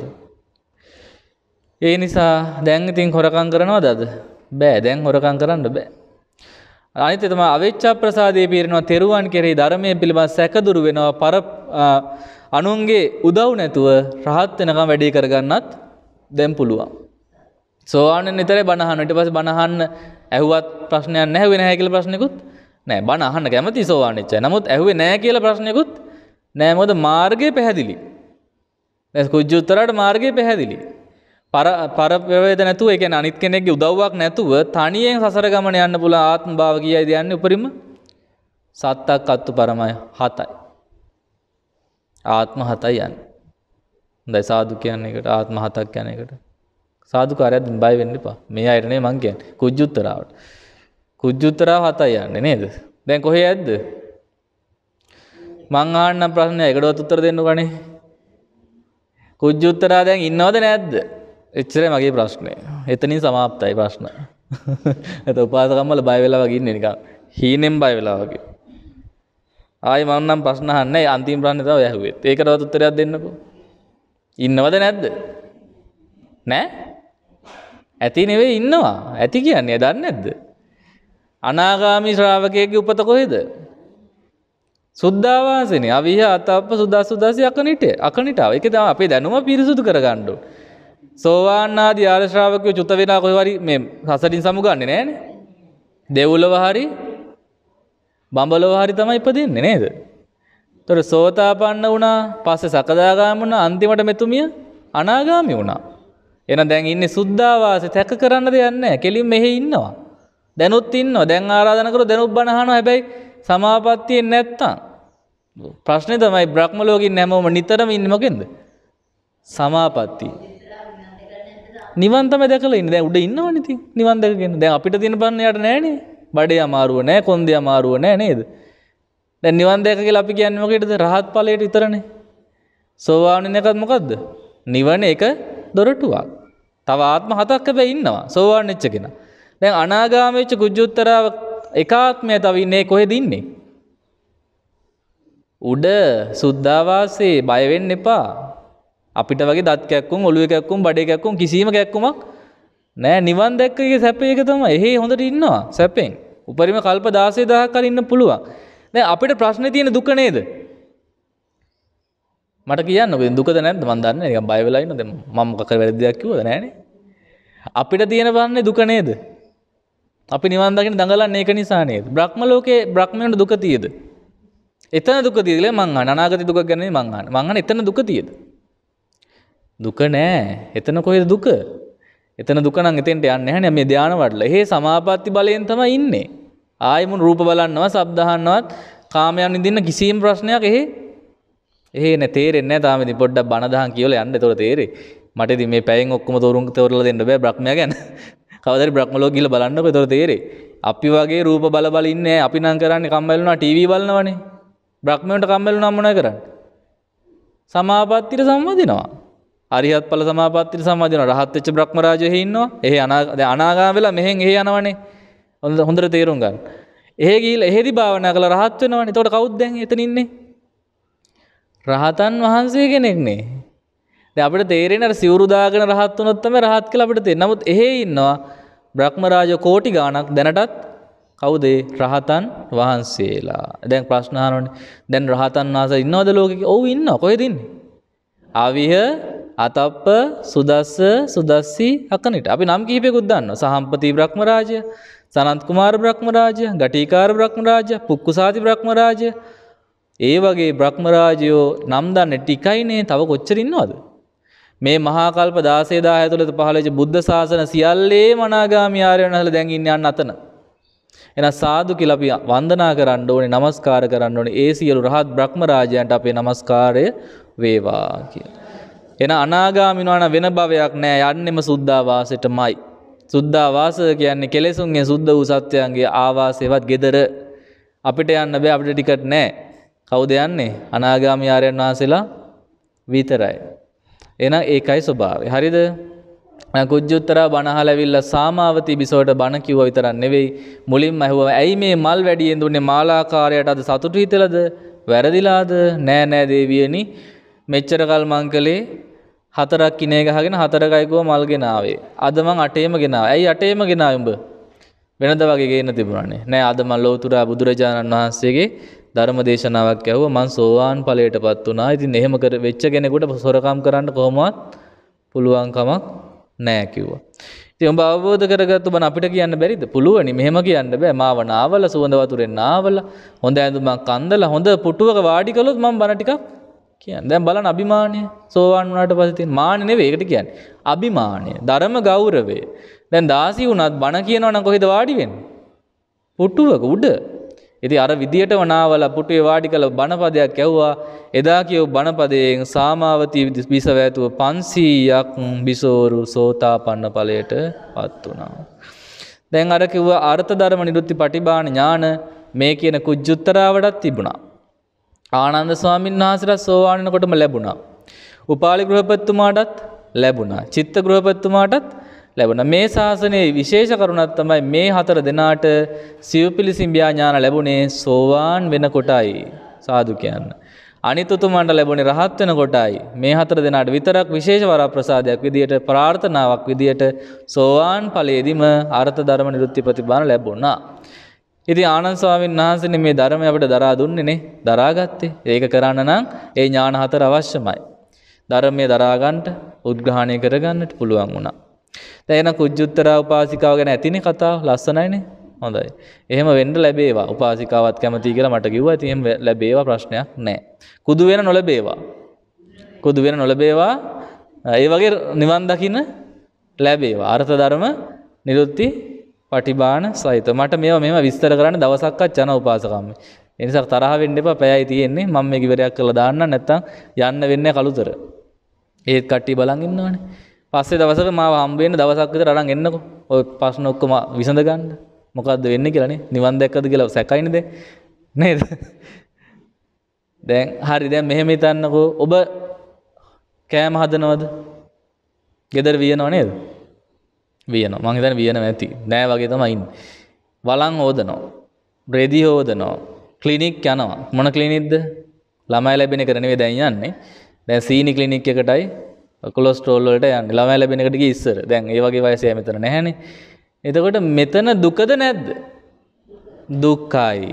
ඒ නිසා දැන් ඉතින් හොරකම් කරනවද අද? බෑ දැන් හොරකම් කරන්න බෑ. අනිත් තමයි අවිච්ඡා ප්‍රසාදයේ පිරෙනවා තෙරුවන් කෙරෙහි ධර්මයේ පිළිබඳ සැකදුරු වෙනවා පර අනුන්ගේ උදව් නැතුව රහත් වෙනකම් වැඩේ කරගන්නත් දැන් පුළුවන්. සෝවානෙන් නිතරේ බණහන්නට පස බණහන්න ඇහුවත් ප්‍රශ්නයන් නැහුව නැහැ කියල ප්‍රශ්නයකුත් නෑ බණහන්න කැමති සෝවානිච්ච නමුත් ඇහුවේ නෑ කියල ප්‍රශ්නයකුත් නෑමොද මාර්ගය පැහැදිලි කුජ්ජුත්තරට මාර්ගය පැහැදිලි පර පරපවේද නැතුව එක අනිත් කෙනෙක් උදව්වක් නැතුව තනියෙන් සසර ගමන යන්න පුල ආත්ම භාව කියයි දයන්න උපරිම සත්තක් අත්තු පරමය හතයි ආත්ම හතයි යන්න දැසාදු කියන්න එකට ආත්ම හතක් යන එකට සාධකාරයක් බය වෙන්න එපා. මේ අයටනේ මං කියන්නේ. කුජ්ජුත්තරාවට. කුජ්ජුත්තරාව හතයි යන්නේ නේද? දැන් කොහේ ඇද්ද? මං ආන්න ප්‍රශ්නය එකටවත් උත්තර දෙන්න කනේ. කුජ්ජුත්තරා දැන් ඉන්නවද නැද්ද? එච්චරයි මගේ ප්‍රශ්නේ. එතනින් સમાප්තයි ප්‍රශ්න. ඒත උපාසකම්මල බය වෙලා වගේ ඉන්නේ නිකන්. හීනෙන් බය වෙලා වගේ. ආයි මං නම් ප්‍රශ්න අහන්නේ අන්තිම ප්‍රශ්නේ තමයි ඇහුවේ. ඒකටවත් උත්තරයක් දෙන්නකෝ. ඉන්නවද නැද්ද? නෑ ඇති නෙවෙයි ඉන්නවා ඇති කියන්නේ දන්න ඇද්ද. අනාගාමි ශ්‍රාවකයක උපත කොහෙද. සුද්දාවාසන අවිහ අතප සුදස් සුදසි අකනිට අකනිටාව එක තම අපේ දැනුම පිරිසුදු කරගණ්ඩු. සෝවාන්නාදී ආර්ශ්‍රාවකය චුත වෙලා කොහවරි මේ හසටින් සමුගන්න නෑන. දෙව්ලව හරි බඹලව හරි තමයි ඉපදන්නේ නේද. තොර සෝතාපන්න වුණා පස්ස සකදාගාම වුණ අන්තිමට මෙතුමිය අනාගාමි වුණා. එන දැන් ඉන්න සුද්දාවාස තැක කරන්න දෙයන්න කෙලින් මෙහෙ ඉන්නවා. දැනුත් ඉන්න දැන් ආරාධනකර දැනුත් බණහන හැබැයි සමාපත්තියෙන් නැත්තං. ප්‍රශ්නය තමයි බ්‍රහ්මලෝගින් නැමෝම නිතරම ඉන්නමකින්ද. සමාපත්ති. නිවන්තම දැකල ඉන්න දැ උඩ ඉන්නවනති නිවන්දකගෙන දැන් අපිට තින පන්නයට නෑනේ බඩේ අමාරුව නෑ කොන්දේ අමාරුව නෑ නේද. දැ නිවන් දැකගේ අපි කියන්නමකටද රහත් පලයට ඉතරනේ. සෝවානනකත් මොකක්ද. නිවන එක දොරටුවක්. තව ආත්ම හතක් හැබැයි ඉන්නවා සෝවාන් වෙච්ච කෙනා. දැන් අනාගාමී වෙච්ච කුජුත්තරාව එකාත්මය තව ඉන්නේ කොහෙද ඉන්නේ? උඩ සුද්ධාවාසේ බය වෙන්න එපා. අපිට වගේ දත් කැක්කුම් ඔළුවේ කැක්කුම් බඩේ කැක්කුම් කිසිම කැක්කුමක් නෑ නිවන් දැක්කගේ සැපේ එක තමයි. එහේ හොඳට ඉන්නවා සැපෙන්. උපරිම කල්ප 16000ක් කලින් ඉන්න පුළුවන්. දැන් අපිට ප්‍රශ්නේ තියෙන දුක නේද? මට කියන්න දුකද නැද වන්දන්න එක බයිවෙලයින ද මමකර වැරදියක් කිවද නෑන අපිට තියෙන වන්නේ දුක නේද අපි නිවන්දකින් දඟලන්න ඒක නිසානේ බ්‍රහ්ම ලෝකේ බ්‍රහ්මයට දුක තියද එතන දුක තියල මං අනාගත දුක ගැන මංහන්න මංහන එතන දුක තියද දුක නෑ එතන කොහෙද දුක එතන දුකන එතෙන්ට යන්න හැන මේ ධ්‍යාන වටල හේ සමාපත්ති බලයෙන් තම ඉන්නේ ආයමුන් රූප බලන්නවා සබ්දහන්වත් කාමයන් ඉදින්න කිසිීම් ප්‍රශ්නයක් එහෙ ඒන තේරෙන්න තාමති පොඩ්ඩ බණදහන් කියවල යන්න තොර තේරේ මටති මේ පැයින් ඔක්කම තෝරුන් තවරල දෙන්න බෑ බ්‍රක්්මය ගැන කවදර බ්‍රක්්මලෝ ගිල බලන්න පෙතොර තේරේ අපි වගේ රූප බලබලඉන්න අපි නං කරන්න කම්බැලුනා ටීවී බලන්නවනේ බ්‍රක්්මයට කම්බැලු නම්මන කරන්න සමාපත්තිර සම්මදිනවා අරිහත් පල සමාපත්තිර සමාධන රහත්තච්ච බ්‍රක්්මරාජය ඉන්නවා ඒ අනාගා වෙලා මෙහෙන් ඒ යනවනේ හොඳ හොඳර තේරුම් ගන්න ඒගේල් එහෙදි භාවන කළ රහත්වෙනවනි තොට කෞද්දැන් එතනින්නේ රහතන් වහන්සේ කෙනෙක්නේ. දැන් අපිට තේරෙන අර සිවුරු දාගෙන රහත් වුණොත් තමයි රහත් කියලා අපිට තේරෙන්නේ. නමුත් එහෙ ඉන්නවා බ්‍රහ්මරාජ කෝටි ගාණක් දැනටත් කවුද රහතන් වහන්සේලා. දැන් ප්‍රශ්න අහනෝනේ. දැන් රහතන් වහන්සේ ඉන්නවද ලෝකෙක? ඔව් ඉන්නවා. කොහෙද ඉන්නේ? අවිහ අතප්ප සුදස්ස සුදස්සි අකනිට. අපි නම් කිහිපෙකුත් දන්නවා. සහම්පති බ්‍රහ්මරාජය, සනන්ත් කුමාර බ්‍රහ්මරාජය, ගටිකාර බ්‍රහ්මරාජය, පුක්කුසාති බ්‍රහ්මරාජය ඒ වගේ බ්‍රහ්මරාජයෝ නම් දන්න ටිකයිනේ තව කොච්චරින්නවද. මේ මහාකල්ප දාසේදා ඇතුළත පහලච බුද්ධ ශාසන සියල්ලේ මනාගාමි ආරයනහල දැඟින් යන්න අතන. එන සාදු කිලපි වන්දනා කරන්න ඕනේ নমස්කාර කරන්න ඕනේ ඒ සියලු රහත් බ්‍රහ්මරාජයන්ට අපේ নমස්කාරය වේවා කියලා. එන අනාගාමිනවන වෙන භවයක් නෑ යන්නෙම සුද්ධාවාසයටමයි. සුද්ධාවාස කියන්නේ කෙලෙසුන්ගේ සුද්ධ වූ සත්‍යයන්ගේ ආවාසයවත් gedara අපිට යන්න බෑ අපිට ටිකට් නෑ. කවුද යන්නේ? අනාගාමී ආර්යයන් වහන්සේලා විතරයි. එහෙනම් ඒකයි ස්වභාවය. හරිද? කුජ්ජුත්තරා බණහල ඇවිල්ලා සාමාවතී බිසවට බණ කිව්ව විතරක් නෙවෙයි මුලින්ම ඇහුවා ඇයි මේ මල් වැඩියෙන් දුන්නේ මාලාකාරයට අද සතුටු හිතලද වැරදිලාද නෑ නෑ දේවියනි මෙච්චර කල් මං කළේ හතරක් කිනේ ගහගෙන හතර ගයිකුව මල් ගෙනාවේ අද මං අටේම ගෙනාවා ඇයි අටේම ගෙනාවේ උඹ වෙනද වගේ ගේන්න තිබුණනේ නෑ අද මන් ලෝතුරා බුදුරජාණන් වහන්සේගේ ධර්ම දේශනාවක් ඇහුව මං සෝවාන් ඵලයටපත් වුණා. ඉතින් එහෙම කර වෙච්ච කෙනෙකුට සොරකම් කරන්න කොහොමවත් පුළුවන් කමක් නෑ කිව්වා. ඉතින් ඔබ අවබෝධ කරගත්ත බණ අපිට කියන්න බැරිද? පුළුවනි. මෙහෙම කියන්න බෑ. මාව නාවල සුවඳ වතුරෙන් නාවල හොඳ ඇඳුමක් අඳලා හොඳ පුටුවක වාඩි කළොත් මම බණ ටිකක් කියන්න දැන් බලන අභිමානය සෝවාන් වුණාට පස්සේ තියෙන මානෙ නෙවෙයි ඒකට කියන්නේ අභිමානය ධර්ම ගෞරවය දැන් දාසි වුණත් බණ කියනවා නම් කොහෙද වාඩි වෙන්නේ පුටුවක උඩ ඉතින් අර විදියට වනාවල පුටුවේ වාඩි කළ බණපදයක් ඇව්වා එදා කියව බණපදයෙන් සාමාවතී බිසවැතුව 500ක් බිසෝරු සෝතාපන්න ඵලයට පත් වුණා. දැන් අර කිව්ව අර්ථ ධර්ම නිරුත්ති පටිභාන ඥාන මේ කියන කුජුත්තරාවටත් තිබුණා. ආනන්ද ස්වාමීන් වහන්සේට සෝවාන්නකොටම ලැබුණා. උපාලි ගෘහපතිතුමාටත් ලැබුණා. චිත්ත ගෘහපතිතුමාටත් ලැබුණා. මේ ශාසනයේ විශේෂ කරුණක් තමයි මේ හතර දෙනාට සිව්පිලි සිඹියා ඥාන ලැබුණේ සෝවාන් වෙනකොටයි. සාදු කියන්න. අනිත් උතුමන්ට ලැබුණේ රහත් වෙනකොටයි. මේ හතර දෙනාට විතරක් විශේෂ වරප්‍රසාදයක් විදියට ප්‍රාර්ථනාවක් විදියට සෝවාන් ඵලයේදීම අර්ථ ධර්ම නිරුත්ති ප්‍රතිබාන ලැබුණා. ඉති ආනන්ස්වාමෙන් වහන්සන මේ ධර්ම අපට දරා දුන්නනේ දරාගත්තේ ඒක කරන්න නම් ඒ ඥාන හතර අවශ්‍යමයි. ධර්මය දරාගන්ට උද්ග්‍රහණය කරගන්නට පුළුවන් වුණා. තැන කුද්ජුත්තරා උපාසිකාව ගැන ඇතිනෙ කතා ලස්සනයිනේ හොඳයි. එහෙම වෙන්ඩ ලැබේවා උපාසිකාවත් කැමති කියලා මට කිව්ව ඇතිම ලැබේවා ප්‍රශ්නයක් නෑ. කුදු වෙන නොලබේවා. කුදු වෙන නොලබේවා ඒ වගේ නිවන් දකින්න ලැබේවා අර්ථ ධර්ම නිරුත්ති පටිබාන සහිත මට මේ මෙම විස්තර කරන්න දවසක්කත් චන උපාසකම්ම. එනිසක් තරහවෙන්න එපා පැයයි තියෙන්නේ මම මේ කිවරයක් කළ දාන්න නැත්තම් යන්න වෙන්න කළුතර. ඒත් කට්ටි බලන් ඉන්නවනේ. පස්සේ දවසක මාව හම්බෙන්න දවසක් විතර අරන් එන්නකෝ. ඔය ප්‍රශ්න ඔක්කොම විසඳ ගන්න. මොකද්ද වෙන්නේ කියලානේ. නිවන් දැක්කද කියලා සැකයිනේ දැන්. නේද? දැන් හරි දැන් මෙහෙම හිතන්නකෝ ඔබ කෑම හදනවද? ගෙදර වියනව නේද? වියන මහිතන වියන ඇති නෑ වගේ තමයින් වලං ඕදනෝ බ්‍රේදී හෝදනෝ කලිනික් යනවා මොන කලිනික්ද ළමයි ලැබෙන කරනවේ දැන් යන්නේ දැන් සීනි කලිනික් එකටයි කොලොස්ට්‍රෝල්ලට යන්න ළමයි ලැබෙනකට ඉස්සර දැන් ඒ වගේ වයසය මෙතන නැහැනේ එතකොට මෙතන දුකද නැද්ද දුක්කයි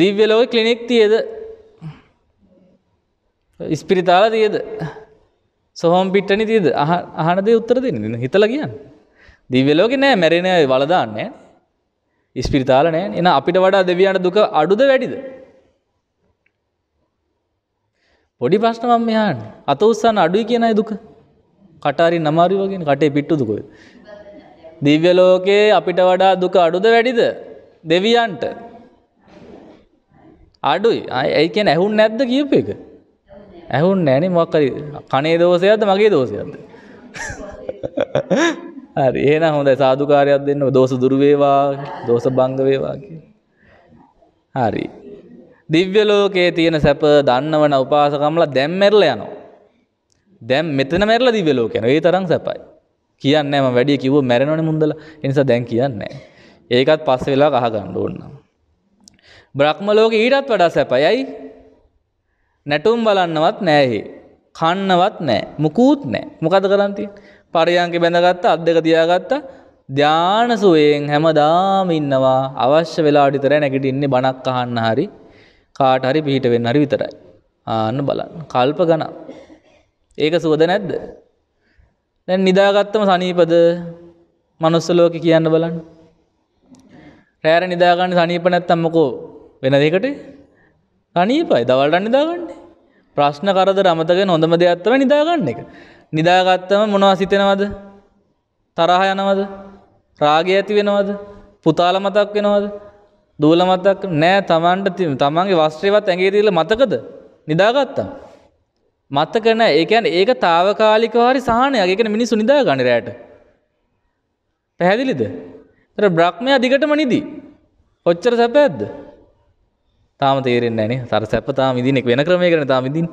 දිව්‍ය ලෝක කලිනික් තියද ඉස්පිරිතාල තියද සොහොම් පිට්ටනි තියද අහනද උත්තර දෙන්න හිතල කියන්න දිව්‍යලෝක නෑ මැරෙන වලදාන්නේ ඉස්පිරිතාල නෑ එන අපිට වඩා දෙවියන්ට දුක අඩුද වැඩිද. පොඩි ප්‍රශ්නවම් මෙයාන් අත උස්සන්න අඩුයි කියනයි දුක කටාරි නමාරුවගෙන කටේ පිට්ටු දුකොය. දිව්‍යලෝකයේ අපිට වඩා දුක අඩුද වැඩිද දෙවියන්ට අඩුයි ඇයි කියෙන ඇහුන් නැද්ද කියප එක ඇහුන් නෑනේ මොක්කරි කනේ දෝසයද මගේ දෝසයද හරි එහෙනම් හොඳයි සාදුකාරයක් දෙන්න දෝෂ දුරු වේවා දෝෂ භංග වේවා හරි දිව්‍ය ලෝකයේ තියෙන සැප දන්නවන උපාසකම්ලා දැන් මැරලා යනවා දැන් මෙතන මැරලා දිව්‍ය ලෝක යනවා ඒ තරම් සැපයි කියන්නේ මම වැඩි කිව්ව මැරෙනවනේ මුන්දලා ඒ නිසා දැන් කියන්නේ ඒකත් පස්සේ වෙලා අහගන්න ඕන බ්‍රහ්ම ලෝකේ ඊටත් වඩා සැපයි නැටුම් බලන්නවත් නැහැ කන්නවත් නැහැ මුකුත් නැහැ මොකද කරන් තියෙන්නේ පරියංක බැඳගත්ත අත් දෙක තියාගත්ත ධ්‍යානසුවයෙන් හැමදාම ඉන්නවා අවශ්‍ය වෙලාට විතරයි නැගිටින්නේ බණක් අහන්න හරි කාට හරි පිහිට වෙන්න හරි විතරයි. ආන්න බලන්න. කල්ප ගණන්. ඒක සුවද නැද්ද? දැන් නිදාගත්තම සනීපද manuss ලෝකේ කියන්න බලන්න. රැයර නිදාගන්න සනීප නැත්තම් මොකෝ වෙන දෙයකට? සනීපයි. දවල්ට නිදාගන්නේ. ප්‍රශ්න කරදර අමතකගෙන හොඳම දෙයක් තමයි නිදාගන්න එක. නිදාගත්තම මොනවා සිතෙනවද? තරහ යනවද? රාගය ඇති වෙනවද? පුතාල මතක් වෙනවද? දූල මතක් නෑ Tamanට Tamanගේ වස්ත්‍රේවත් ඇඟේ තියලා මතකද? නිදාගත්තා. මතක නෑ. ඒ කියන්නේ ඒක తాවකාලිකව හරි සහනයක්. ඒ කියන්නේ මිනිස්සු නිදා ගන්න රැට. පැහැදිලිද? ඒතර බ්‍රහ්මයා දිගටම නිදි. ඔච්චර සැපයක්ද? තාම තේරෙන්නේ නෑනේ. තර සැප තාම ඉදින්නේ වෙන ක්‍රමයකට තාම ඉදින්නේ.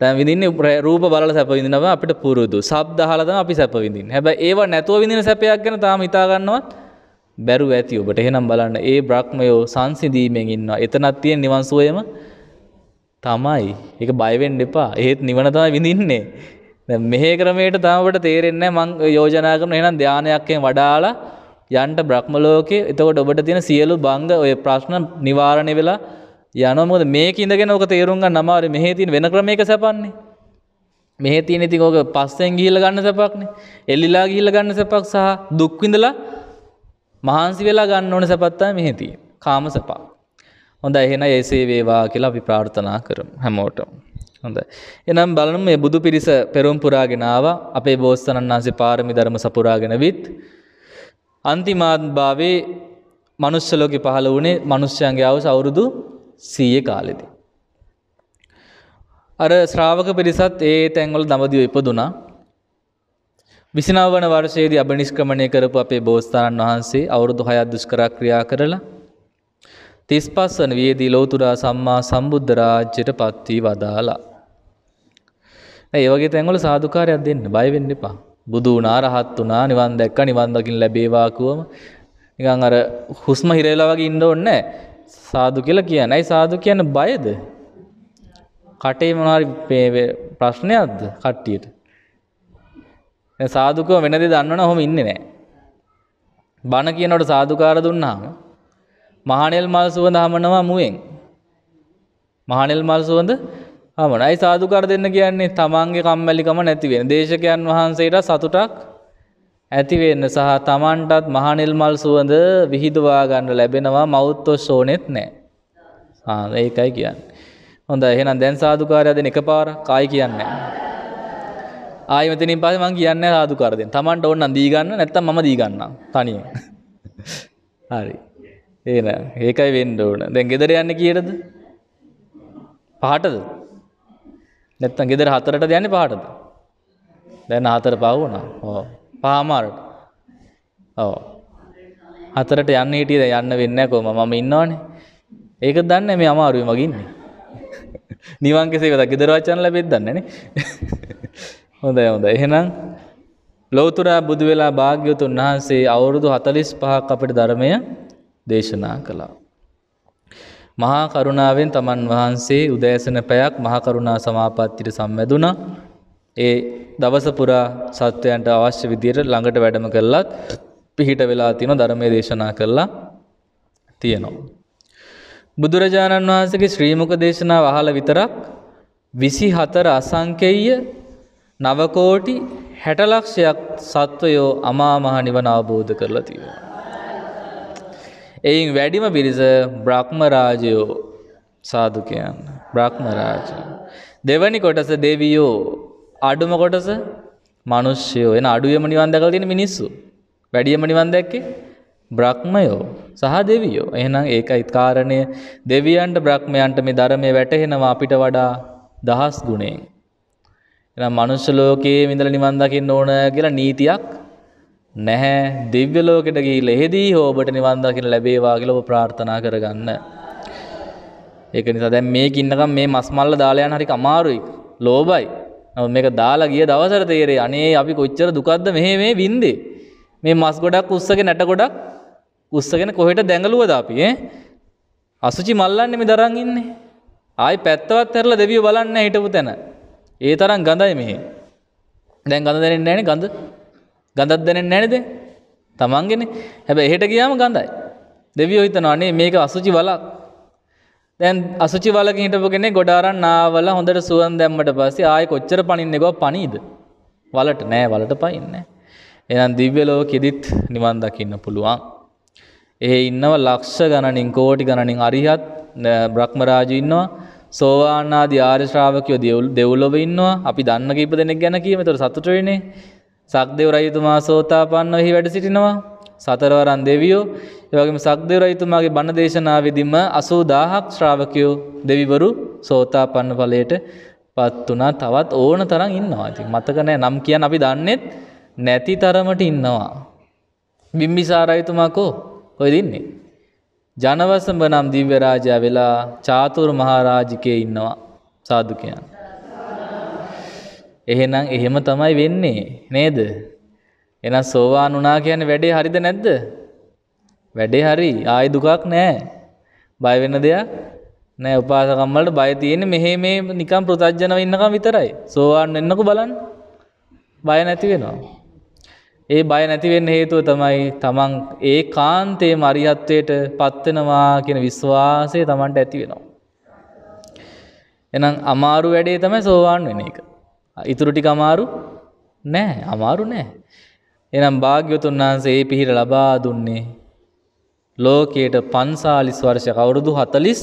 දැන් විඳින්නේ රූප බලලා සැප විඳිනවා අපිට පුරුදු. ශබ්ද අහලා තමයි අපි සැප විඳින්නේ. හැබැයි ඒව නැතුව විඳින සැපයක් ගැන තාම හිතා ගන්නවත් බැරුව ඇති ඔබට. එහෙනම් බලන්න ඒ බ්‍රහ්මයෝ සංසිඳීමෙන් ඉන්නවා. එතනක් තියෙන නිවන් සුවයම තමයි. ඒක බය වෙන්න එපා. ඒත් නිවන තමයි විඳින්නේ. දැන් මෙහෙ ක්‍රමයට තාම ඔබට තේරෙන්නේ නැහැ මං යෝජනා කරන එහෙනම් ධානයක් වඩාලා යන්න බ්‍රහ්ම ලෝකේ. එතකොට ඔබට තියෙන සියලු බංග ඔය ප්‍රශ්න නිවාරණය වෙලා යනොමොද මේක ඉඳගෙන ඕක තේරුම් ගන්න අමාරු මෙහේ තියෙන වෙන ක්‍රමයක සැපන්නේ මෙහේ තියෙන ඉතින් ඕක පස්සෙන් ගිහිල්ලා ගන්න සැපක්නේ එල්ලිලා ගිහිල්ලා ගන්න සැපක් සහ දුක් විඳලා මහන්සි වෙලා ගන්න ඕන සැපක් තමයි මෙහේ තියෙන කාම සැප හොඳයි එහෙනම් ඒසේ වේවා කියලා අපි ප්‍රාර්ථනා කරමු හැමෝටම හොඳ එනම් බලමු මේ බුදු පිරිස පෙරම් පුරාගෙන ආවා අපේ බෝසතනන් වහන්සේ පාරමී ධර්ම සපුරාගෙන විත් අන්තිමාත්භාවේ මනුස්්‍යලෝකෙ පහළ වුණේ මනුෂ්‍යයන්ගේ අවුස අවුරුදු සීය කාලෙදි. අර ශ්‍රාවක පිරිසත් ඒ තැන්වල දඹදිව ඉපදුනා. විසිනව වන වර්ෂයේදී අභිනිෂ්ක්‍රමණය කරපු අපේ බෝසතාණන් වහන්සේ අවුරුදු 6ක් දුෂ්කර ක්‍රියා කරලා 35 වන වියේදී ලෞතුරා සම්මා සම්බුද්ධ රාජ්‍යයට පත් වී වදාලා. ඒ වගේ තැන්වල සාදුකාරයක් දෙන්න බය වෙන්න එපා. බුදු වුණා රහත් වුණා නිවන් දැක්කා නිවන් දකින්න ලැබේවා කිවම නිකන් අර හුස්ම හිරේලා වගේ ඉන්න ඕනේ නැහැ. සාදු කියලා කියන. ඇයි සාදු කියන බයද? කටේ මොනවාරි ප්‍රශ්නයක්ද කට්ටියට? දැන් සාදුකම වෙන දේ දන්නවනම් ඔහොම ඉන්නේ නැහැ. බණ කියනකොට සාදුකාර දුන්නාම මහණෙල් මල් සුවඳ හමනවා මුවෙන්. මහණෙල් මල් සුවඳ හමනයි සාදුකාර දෙන්න කියන්නේ තමන්ගේ කම්මැලිකම නැති වෙන. දේශකයන් වහන්සේට සතුටක් ඇතිවෙන්න සහ තමන්ටත් මහනිල්මල් සුවඳ විහිදවා ගන්න ලැබෙනවා මෞත්තොස් ඕනෙත් නෑ ඒකයි කියන්න. හොඳ එහෙනම් දැන් සාධකාරයදන එක පාර කායි කියන්න. ආයමතිනින් පස මං කියන්න සාධකාරදෙන් තමන්ට ඔන්න දීගන්න නැත්තම් ම දීගන්න තනිය හරි ඒ ඒකයි වෙන්ඩ ඕන දැන් ගෙදර යන්න කියටද පහටද නැත්තන් ගෙදර හතරට යන්න පහටද දැන් හතර පවුනා හෝ පාමාරට ඕ හතරට යන්න හිටියද යන්න වෙන්න කොම මම ඉන්නවානේ ඒක දන්න මේ අමාරුව මගින්නේ නිවන්කෙසේකද ගෙදරවචනල බෙත් දන්නන හොඳ හොඳ එහෙනම් ලෝතුරා බුදු වෙලා භාග්‍යවතුන් වහන්සේ අවුරුදු හතලිස් පහක් අපට ධර්මය දේශනා කළා. මහා කරුණාවෙන් තමන් වහන්සේ උදෑසන පැයක් මහකරුණා සමාපත්තිට සම්වැදුනා ඒ දවස පුරා සත්වයන්ට අවශ්‍ය විදියට ළඟට වැඩම කළත් පිහිට වෙලා තියෙන ධර්මයේ දේශනා කළා තියෙනවා. බුදුරජාණන් වහන්සේගේ ශ්‍රී මුක දේශනාව අහලා විතරක් 24 අසංකේය නවකෝටි 60 ලක්ෂයක් සත්වයෝ අමා මහ නිවන අවබෝධ කරලා තියෙනවා. එයින් වැඩිම පිරිස බ්‍රහ්ම රාජයෝ සාදු කියන්න. බ්‍රහ්ම රාජ. දෙවනි කොටස දෙවියෝ අඩුම කොටස මනුෂ්‍යයෝ එන අඩුවම නිවන් දැකලා තියෙන මිනිස්සු. වැඩියම නිවන් දැක්කේ බ්‍රහ්මයෝ සහ දෙවියෝ. එහෙනම් ඒකයි කාරණය දෙවියන්ට බ්‍රහ්මයන්ට මේ ධර්මයේ වැටහෙනවා අපිට වඩා දහස් ගුණයෙන්. එහෙනම් මනුෂ්‍ය ලෝකයේ ඉඳලා නිවන් දකින්න ඕන කියලා නීතියක් නැහැ. දිව්‍ය ලෝකෙට ගිහිල්ලා එහෙදී හෝ ඔබට නිවන් දකින්න ලැබේවා කියලා ඔබ ප්‍රාර්ථනා කරගන්න. ඒක නිසා දැන් මේක ඉන්නකම් මේ මස් මල්ල දාලා යන හරික අමාරුයි. ලෝභයි. මේක දාලා ගිය දවසර තේරේ අනේ අපි කොච්චර දුකක්ද මෙහෙ මේ වින්දේ මේ මස් ගොඩක් උස්සගෙන නැට ගොඩක් උස්සගෙන කොහෙට දැඟලුවද අපි ඈ අසුචි මල්ලන්නේ මේ දරන් ඉන්නේ ආයි පැත්තවත් ඇරලා දෙවියෝ බලන්නේ හිටපු තැන ඒ තරම් ගඳයි මෙහෙ දැන් ගඳ දැනෙන්නේ නැහනේ ගඳ ගඳක් දැනෙන්නේ නැහනේ දැන් තමන්ගේනේ හැබැයි එහෙට ගියාම ගඳයි දෙවියෝ හිතනවා අනේ මේක අසුචි වලක් දැන් අසුචිවලකින් හිටපු කෙනෙක් ගොඩාරන් නාවල හොඳට සුවන් දැම්මට පස්සේ ආයෙ කොච්චර පණින්නේ ගෝ පණීද? වලට නෑ වලට පයින්නේ. එහෙනම් දිව්‍ය ලෝකෙදිත් නිවන් දකින්න පුළුවන්. ඒ ඉන්නව ලක්ෂ ගණනින් කෝටි ගණනින් අරිහත් බ්‍රහ්ම රාජු ඉන්නවා. සෝවාන් ආදී ආර්ය ශ්‍රාවකයෝ දෙව්ලොව ඉන්නවා. අපි දන්න කීප දෙනෙක් ගැන කියමු. ඒතර සතුට වෙන්නේ. සක්දේව රජතුමා සෝතාපන්නව එහි වැඩ සිටිනවා. සතරවරන් දෙවියෝ එවගේම සක්දේව රජතුමාගේ බණ දේශනාවෙදිම 80000ක් ශ්‍රාවකයෝ දෙවිවරු සෝතාපන්න ඵලයට පත් වුණා තවත් ඕන තරම් ඉන්නවා. ඉතින් මතක නැහැ නම් කියන්න අපි දන්නේ නැති තරමට ඉන්නවා. බිම්බිසාර රජතුමා කෝ කොහෙද ඉන්නේ? ජනවසඹ නම් දිව්‍ය රාජයා වෙලා චාතුරු මහරජිකේ ඉන්නවා සාදු කියන්නේ. එහෙනම් එහෙම තමයි වෙන්නේ නේද? එහෙනම් සෝවාන් වුණා කියන්නේ වැඩේ හරිද නැද්ද? වැඩේ හරි. ආයෙ දුකක් නැහැ. බය වෙන දෙයක් නැහැ. උපාසකම් වලට බය තියෙන්නේ මෙහෙ මේ නිකන් ප්‍රත්‍යජනව ඉන්නකම් විතරයි. සෝවාන් වෙන්නකෝ බලන්න. බය නැති වෙනවා. ඒ බය නැති වෙන්න හේතුව තමයි තමන් ඒ කාන්තේම අරිහත්වයට පත්වෙනවා කියන විශ්වාසය තමන්ට ඇති වෙනවා. එහෙනම් අමාරු වැඩේ තමයි සෝවාන් වෙන එක. ඊටු ටික අමාරු නෑ, අමාරු නෑ. එනම් භාග්‍යවතුන් වහන්සේ ඒ පිහිට ලබා දුන්නේ ලෝකයට 45 වර්ෂයක අවුරුදු 40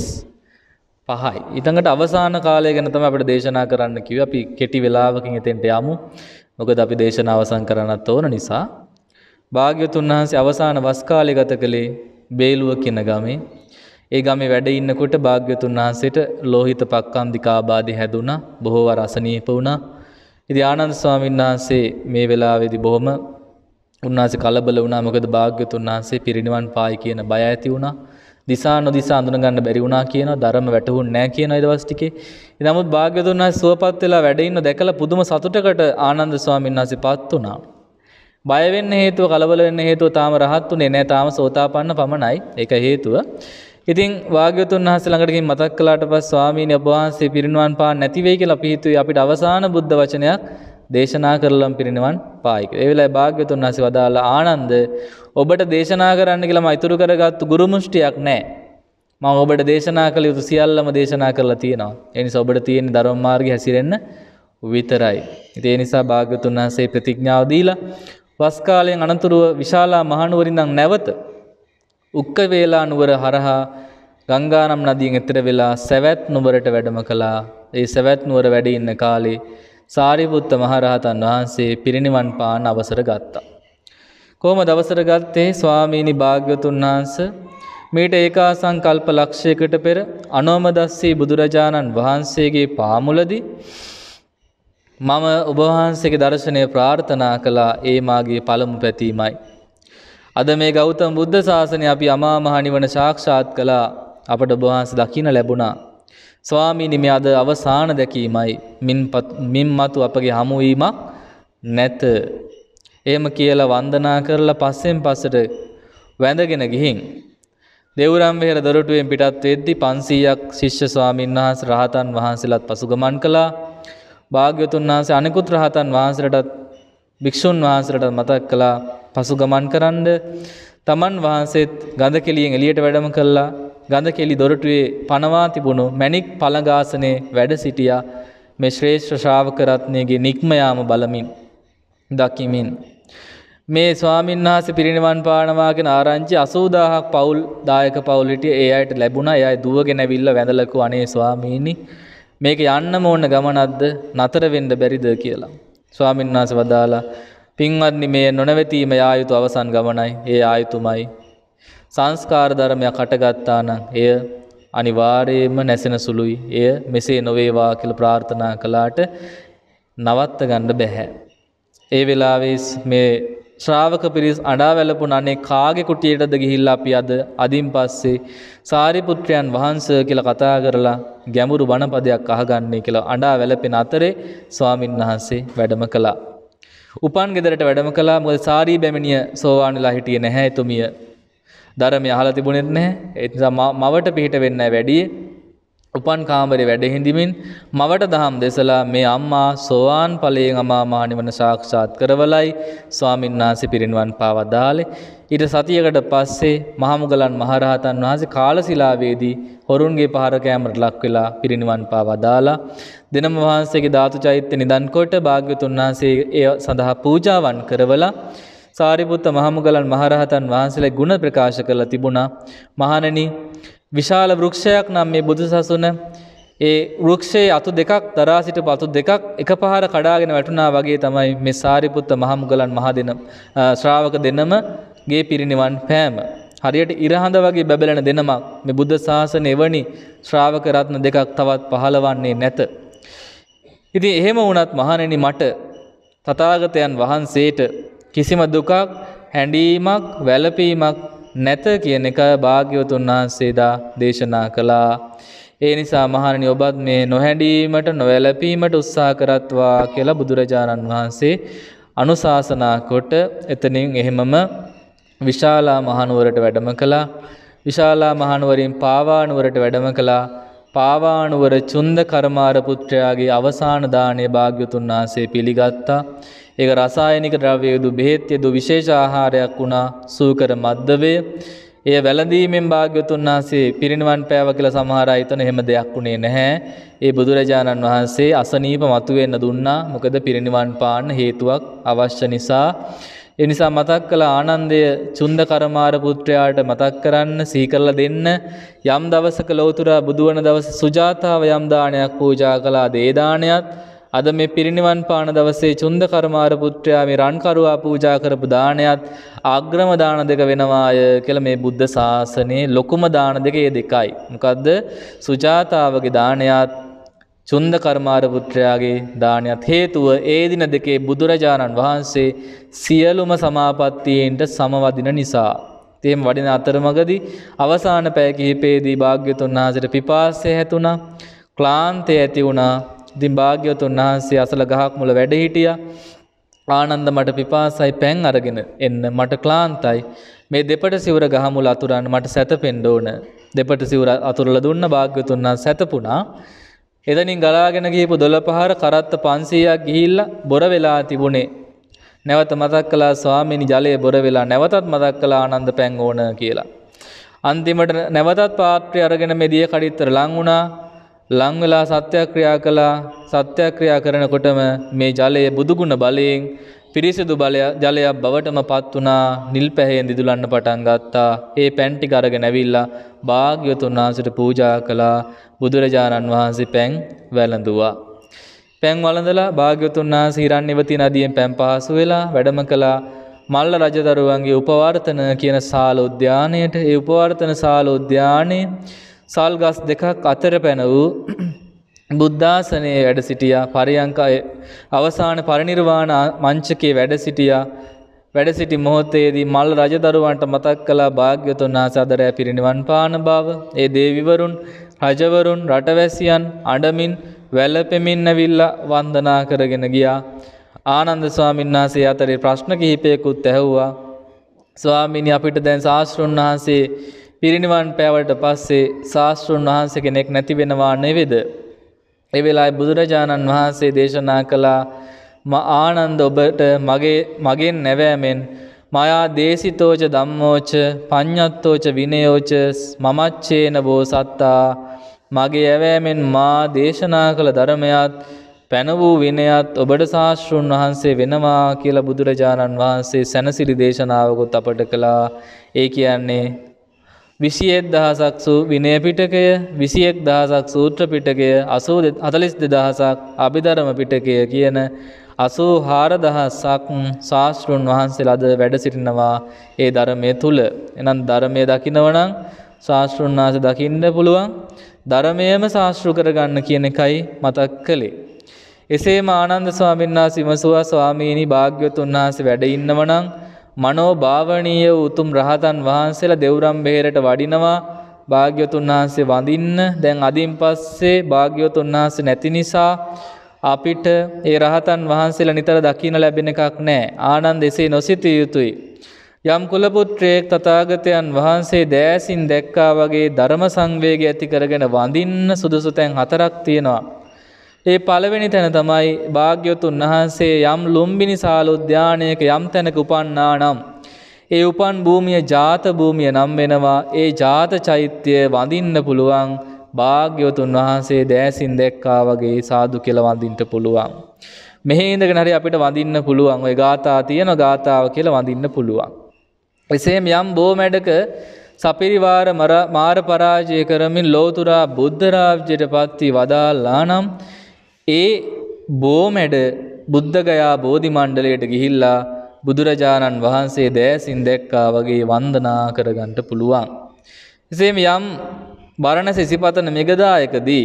පහයි. ඊළඟට අවසාන කාලය ගැන තමයි අපිට දේශනා කරන්න කිව්වේ. අපි කෙටි වේලාවකින් එතෙන්ට යමු. මොකද අපි දේශනාව අවසන් කරන්නත් ඕන නිසා. භාග්‍යතුන් වහන්සේ අවසාන වස් කාලය ගත කළේ බේලුව කියන ගමේ. ඒ ගමේ වැඩ ඉන්නකොට භාග්‍යතුන් වහන්සේට ලෝහිත පක්කන්දිකාබාධි හැදුනා. බොහෝ වර අසනීප වුණා. ඉතින් ආනන්ද ස්වාමීන් වහන්සේ මේ වෙලාවේදී බොහොම උන්වහන්සේ කලබල වුණා මොකද භාග්‍යතුන් වහන්සේ පිරිණිවන් පායි කියන බය ඇති වුණා. දිසා නොදිසා අඳුනගන්න බැරි වුණා කියන ධර්ම වැටහුන්නේ නැහැ කියන ඒ දවස් ටිකේ. නමුත් භාග්‍යතුන් වහන්සේ සුවපත් වෙලා වැඩ ඉන්න දැකලා පුදුම සතුටකට ආනන්ද ස්වාමීන් වහන්සේ පත් වුණා. බය වෙන්න හේතුව කලබල වෙන්න හේතුව තාම රහත් උනේ නැහැ තාම සෝතාපන්න පමණයි. ඒක හේතුව. ඉතින් වාග්‍යතුන් වහන්සේ ළඟට ගිහින් මතක් කළාට පස්සේ ස්වාමීන් වහන්සේ පිරිණිවන් පාන්න නැති වෙයි කියලා අපි හිතුවේ අපිට අවසාන බුද්ධ වචනයක් දේශනා කරලම් පිරිනිවන් පායික. ඒ වෙලාවේ භාග්‍යවතුන් වහන්සේ වදාලා ආනන්ද ඔබට දේශනා කරන්න කියලා මම ඉතුරු කරගත්තු ගුරු මුෂ්ටියක් නැහැ. මම ඔබට දේශනා කළ යුතු සියල්ලම දේශනා කරලා තියෙනවා. ඒ නිසා ඔබට තියෙන ධර්ම මාර්ගය හැසිරෙන්න විතරයි. ඉතින් ඒ නිසා භාග්‍යවතුන් වහන්සේ ප්‍රතිඥාව දීලා වස් කාලයෙන් අනතුරුව විශාලා මහනුවරින්නම් නැවත උක්ක වේලා නුවර හරහා ගංගානම් නදියෙන් එතර වෙලා සවැත් නුවරට වැඩම කළා. ඒ සවැත් නුවර වැඩ ඉන්න කාලේ සාරිපුත්ත මහරහතන් වහන්සේ පිරිනිවන් පාන අවසර ගත්තා. කොහොම දවසර ගත්තේ ස්වාමීනි භාග්‍යතුන් වහන්ස මේට ඒකා සංකල්ප ලක්ෂයකට පෙර අනෝමදස්සී බුදුරජාණන් වහන්සේගේ පාමුලදී මම ඔබවහන්සේගේ දර්ශනය ප්‍රාර්ථනා කළා ඒ මාගේ පළමු පැතීමයි. අද මේ ගෞතම බුද්ධ ශාසනය අපි අමා මහ නිවන සාක්ෂාත් කළා අපට ඔබවහන්සේ දකින්න ලැබුණා. ස්වාමීනි මේ අද අවසාන දැකීමයි මින් මතු අපගේ හමුවීමක් නැත. එහෙම කියලා වන්දනා කරලා පස්සෙන් පස්සට වැඳගෙන ගිහින් දෙවුරම් වෙහෙර දොරටුවෙන් පිටත් වෙද්දී 500ක් ශිෂ්‍ය ස්වාමීන් වහන්සේ රහතන් වහන්සේලාත් පසුගමන් කළා. භාග්‍යවතුන් වහන්සේ අනිකුත් රහතන් වහන්සේලටත් භික්ෂුන් වහන්සේලටත් මතක් කළා පසුගමන් කරන්න. තමන් වහන්සේත් ගඳ කෙලියෙන් එළියට වැඩම කළා. ගඳ කෙලි දොරටුවේ පනවා තිබුණු මැණික් පළඟාසනේ වැඩ සිටියා මේ ශ්‍රේෂ්ඨ ශ්‍රාවක රත්නයේගේ නික්මයාම බලමින් දකිමින් මේ ස්වාමීන් වහන්සේ පිරිනිවන් පානවාගෙන ආරංචි 80000ක් පවුල් දායක පවුල් හිටිය ඒ අයට ලැබුණා. ඒ අය දුවගෙන ඇවිල්ලා වැඳලකෝ අනේ ස්වාමීනි මේක යන්නම ඕන ගමනක්ද නතර වෙන්න බැරිද කියලා. ස්වාමීන් වහන්සේ වදාලා පින්වත්නි මේ නොනවතීම යායුතු අවසන් ගමනයි. ඒ ආයුතුමයි සංස්කාර ධර්මයක් හටගත්තා නම් එය අනිවාර්යයෙන්ම නැසෙන සුළුයි. එය මෙසේ නොවේවා කියලා ප්‍රාර්ථනා කළාට නවත්ත ගන්න බෑ. ඒ වෙලාවේ මේ ශ්‍රාවක පිරිස් අඩා වැළපුණ අනේ කාගේ කුටියටද ගිහිල්ලා අපි අද අදින් පස්සේ සාරිපුත්‍රයන් වහන්සේ කියලා කතා කරලා ගැඹුරු බණපදයක් අහගන්නේ කියලා අඩා වැළපෙන අතරේ ස්වාමින් වහන්සේ වැඩම කළා. උපන් ගෙදරට වැඩම කළා මොකද සාරී බැමිණිය සෝවාන් වෙලා හිටියේ නැහැ එතුමිය ධර්මය අහලා තිබුණෙත් නැහැ. ඒ නිසා මවට පිට වෙන්නේ වැඩි උපන් කාමරේ වැඩ හිඳමින් මවට දහම් දෙසලා මේ අම්මා සෝවාන් ඵලයෙන් අමා මහ නිවන සාක්ෂාත් කරවලයි ස්වාමීන් වහන්සේ පිරිනිවන් පාවදාලේ ඊට සතියකට පස්සේ මහමුගලන් මහරහතන් වහන්සේ කාලසිලාවේදී හොරුන්ගේ පහර කෑමට ලක් වෙලා පිරිනිවන් පාවදාලා දෙනම වහන්සේගේ ධාතු චෛත්‍ය නිදන් කොට භාග්‍යතුන් වහන්සේ ඒ සඳහා පූජාවන් කරවලා සාරිපුත්ත මහමුගලන් මහරහතන් වහන්සේලා ගුණ ප්‍රකාශ කරලා තිබුණා. මහණෙනි විශාල වෘක්ෂයක් නම් මේ බුදුසසුන ඒ වෘක්ෂයේ අතු දෙකක් දරා සිට පතු දෙකක් එකපහර කඩාගෙන වැටුණා වගේ තමයි මේ සාරිපුත්ත මහමුගලන් මහදෙන ශ්‍රාවක දෙනම ගේ පිරිනිවන් පෑම. හරියට ඉරහඳ වගේ බැබලෙන දෙනමක් මේ බුද්ධ ශාසන එවැනි ශ්‍රාවක රත්න දෙකක් තවත් පහළවන්නේ නැත. ඉතින් එහෙම වුණත් මහණෙනි මට තථාගතයන් වහන්සේට කිසිම දුකක් හැඩීමක් වැලපීමක් නැත කියන එක භාග්‍යවතුන් වහන්සේදා දේශනා කළා. ඒ නිසා මහණනි ඔබත් මේ නොහැඩීමට නොවැළපීමට උත්සාහ කරත්වා කියලා බුදුරජාණන් වහන්සේ අනුශාසනා කොට එතනින් එහෙමම විශාලා මහනුවරට වැඩම කළා. විශාලා මහනුවරින් පාවානුවරට වැඩම කළා. පාවානුවර චුන්ද කර්මාර පුත්‍රයාගේ අවසාන දාණය භාග්‍යතුන් වහන්සේ පිළිගත්තා. ඒක රසායනික ද්‍රව්‍ය යුතු බෙහෙත් යුතු විශේෂ ආහාරයක් වුණා සූකර මද්දවය. එය වැළඳීමෙන් භාග්‍යවතුන් වහන්සේ පිරිනිවන් පෑව කියලා සමහර අය හිතන එහෙම දෙයක් උනේ නැහැ. ඒ බුදුරජාණන් වහන්සේ අසනීප මතුවෙන්න දුන්නා. මොකද පිරිනිවන් පාන්න හේතුවක් අවශ්‍ය නිසා. එනිසා මතක් කළ ආනන්දය චුන්ද කරමාර පුත්‍රයාට මතක් කරන්න සීකරල දෙන්න යම් දවසක ලෝතුරා බුදුවන දවස සුජාතාව යම් දානයක් පූජා කළා දේදානයත් අද මේ පිරිනිවන් පාන දවසේ චුන්ද කර්මාර පුත්‍රයා මේ රන්කරුවා පූජා කරපු දානයත් අග්‍රම දාන දෙක වෙනවාය කියලා මේ බුද්ධ ශාසනයේ ලොකුම දාන දෙක ඒ දෙකයි. මොකද්ද? සුජාතාවගේ දානයත් චුන්ද කර්මාර පුත්‍රයාගේ දානයත් හේතුව ඒ දින දෙකේ බුදුරජාණන් වහන්සේ සියලුම සමාපත්තියෙන්ට සමවදින නිසා තේම වඩින අතරමගදී අවසාන පැය කිහිපයේදී භාග්‍යතුන් වහන්සේට පිපාසය හැතුණා ක්ලාන්තය ඇති වුණා ඉතින් භාග්‍යවතුන් වහන්සේ අසල ගහක් මුල වැඩ හිටියා. ආනන්ද මට පිපාසයි පැන් අරගෙන එන්න මට ක්ලාන්තයි. මේ දෙපට සිවුර ගහ මුල අතුරන්න මට සැතපෙන්න ඕන. දෙපට සිවුර අතුරලා දුන්න භාග්‍යවතුන් වහන්සේ සැතපුණා. එතනින් ගලාගෙන ගිහිපු දොළපහර කරත්ත 500ක් ගිහිල්ලා බොර වෙලා තිබුණේ. නැවත මතක් කළා ස්වාමීනි ජලය බොර වෙලා නැවතත් මතක් කළා ආනන්ද පැන් ඕන කියලා. අන්තිමට නැවතත් පාත්‍රය අරගෙන මෙදිය කඩਿੱත්තර ලං වුණා. ලංවෙලා සත්‍යක්‍රියා කළා සත්‍යක්‍රියා කරනකොටම මේ ජලය බුදුගුණ බලයෙන් පිරිසිදු බලය ජලයක් බවටම පත් වනා නිල් පැහයෙන් දිදුලන්න පටන් ගත්තා ඒ පැන්ටි කරග නැවිල්ලා භාග්‍යතුන් වහන්සට පූජා කළා බුදුරජාණන් වහන්සේ පැන් වැළඳවා. පැන් වලඳලා භාග්‍යතුන් වහස හිරන් නිවති නදියෙන් පැන් පහසු වෙලා වැඩම කළා මල්ල රජදරුවන්ගේ උපවර්තන කියන සාල උද්‍යානයට ඒ උපවර්තන සාල උද්‍යානයේ සල් ගස් දෙකක් අතර පැන වූ බුද්ධාසනයේ වැඩ සිටියා පරියංකා අවසාන පරිනිර්වාණ මංචකයේ වැඩ සිටියා වැඩ සිටි මොහොතේදී මල් රජදරුවන්ට මතක් කළා භාග්‍යවතුන් වහන්සේ අදරෑ පිරිනිවන් පාන බව. ඒ දේවිවරුන්, රජවරුන්, රටවැසියන් අඬමින් වැළපෙමින් ඇවිල්ලා වන්දනා කරගෙන ගියා. ආනන්ද ස්වාමීන් වහන්සේ අතරේ ප්‍රශ්න කිහිපයකුත් ඇහුවා. ස්වාමීනි අපිට දැන් ශාස්ත්‍රුන් වහන්සේ පිරිනිවන් පෑවට පස්සේ ශාස්තෘන් වහන්ස කෙනෙක් නැතිවෙනවා නෙවෙද. එවෙලා බුදුරජාණන් වහන්සේ දේශනා කළා ම ආනන්ද ඔබට මගෙන් නැවෑමෙන් මයා දේසිතෝච දම්මෝච ප්ඥත්තෝච විනයෝච මමච්චේන බෝසත්තා මගේ ඇවෑමෙන් මා දේශනා කළ ධරමයත් පැනවූ විනයත් ඔබට ශාස්තෘන් වහන්සේ වෙනවා කියල බුදුරජාණන් වහන්සේ සැනසිරි දේශනාවකුත් අපට කළා ඒ කියන්නේ විසියෙක් දහසක් සූ විනය පිටකය විසියෙක් දහසක් සූත්‍ර පිටකය අසූ හතලිස් දෙදහසක් අභිධරම පිටකය කියන අසූ හාරදහසක් ශාස්තෘන් වහන්සේලාද වැඩ සිටිනවා ඒ ධර්මය තුළ. එනම් ධර්මය දකිනවනං ශාස්තෘන් වහස දකින්න පුළුවන් ධර්මයම ශාස්තෘ කරගන්න කියන එකයි මතක් කළේ. එසේ මානන්ද ස්වාමින්නා සිමසුවා ස්වාමීණි භාග්‍යතුන් වහස වැඩඉන්නවනං මනෝභාවනීය උතුම් රහතන් වහන්සේලා දෙවුරම් බෙහෙරට වඩිනවා භාග්‍යවතුන් වහන්සේ වඳින්න දැන් අදින් පස්සේ භාග්‍යවතුන් වහන්සේ නැති නිසා අපිට ඒ රහතන් වහන්සේලා නිතර දකින්න ලැබෙන එකක් නෑ ආනන්ද එසේ නොසිතිය යුතුයි යම් කුලපුත්‍රයෙක් තථාගතයන් වහන්සේ දෑසින් දැක්කා වගේ ධර්ම සංවේගය ඇති කරගෙන වඳින්න සුදුසු තැන් හතරක් තියෙනවා ඒ පළවෙනි තැන තමයි භාග්‍යවතුන් වහන්සේ යම් ලුම්බිනි සාලෝද්‍යානයක යම් තැනක උපන්නා නම් ඒ උපන් භූමිය ජාත භූමිය නම් වෙනවා ඒ ජාත චෛත්‍යය වඳින්න පුළුවන් භාග්‍යවතුන් වහන්සේ දෑසින් දැක්කා වගේ සාදු කියලා වඳින්න පුළුවන් මෙහි ඉඳගෙන හරි අපිට වඳින්න පුළුවන් ওই ගාථා තියෙන ගාතාව කියලා වඳින්න පුළුවන් එසේම යම් බෝ මැඩක සපිරිවාර මාර පරාජය කරමින් ලෝතුරා බුද්ධ රාජ්‍යයට පත්ති වදාලා නම් ඒ බෝමැඩ බුද්ධගයා බෝධි මණ්ඩලයට ගිහිල්ලා බුදුරජාණන් වහන්සේ දෑසින් දැක්කා වගේ වන්දනා කරගන්නට පුළුවන්. එසේම යම් බරණ සිසිපතන මෙගදායකදී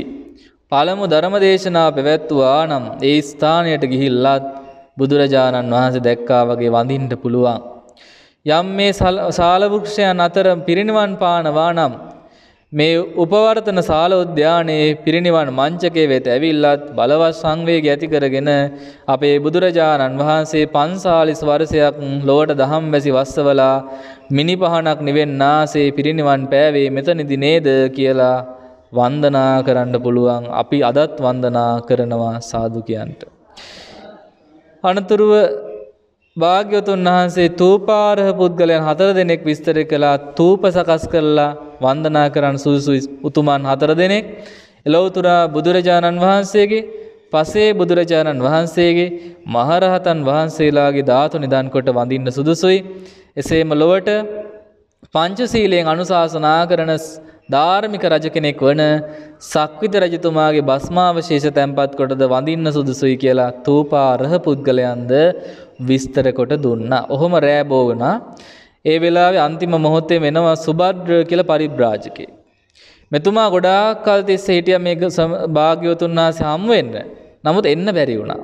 පළමු ධර්මදේශනා පැවැත්තුවා නම් ඒ ස්ථානයට ගිහිල්ලත් බුදුරජාණන් වහන්සේ දැක්කා වගේ වඳින්ට පුළුවන්. යම් මේ සාලවෘක්ෂයන් අතර පිරිනිවන් පානවා නම් මේ උපවර්තන සාලෝද්‍යානයේ පිරිනිවන් මංචකය වෙත ඇවිල්ලත් බලවත් සංවේග ඇති කරගෙන අපේ බුදුරජාණන් වහන්සේ පන්සාලිස් වර්සයක් ලෝට දහම් වැසි වස්සවලා මිනිපහනක් නිවෙන්නාසේ පිරිනිවන් පෑවේ මෙතනිදි නේද කියලා වන්දනා කරන්න පුළුවන් අපි අදත් වන්දනා කරනවා සාදුකයන්ට. අනතුරුව භාග්‍යවතුන් වහන්සේ තූපාරහ පුද්ගලයන් හතර දෙනෙක් විස්තර කළා තූප සකස් කරලා වන්දනා කරන්න සුදුසු උතුමන් හතර දෙනෙක් එලොවතුරා බුදුරජාණන් වහන්සේගේ පසේ බුදුරජාණන් වහන්සේගේ මහරහතන් වහන්සේලාගේ ධාතු නිදන් කොට වඳින්න සුදුසුයි. එසේම ලොවට පංචසීලයෙන් අනුශාසනා කරන ධාර්මික රජ කෙනෙක් වන සක්විත රජතුමාගේ බස්මාවශේෂ තැන්පත් කොටද වඳින්න සුදුසුයි කියලා තූපාරහ පුද්ගලයන්ද විස්තර කොට දුන්නා. ඔහොම රෑ බෝ වුණා. ඒ වෙලාවේ අන්තිම මොහොතේ වෙනවා සුබද්‍ර කියලා පරිබ්‍රාජකේ. මෙතුමා ගොඩාක් කල් තිස්සේ හිටියා මේ භාග්‍යවතුන් වහන්සේ හම් වෙන්න. නමුත් එන්න බැරි වුණා.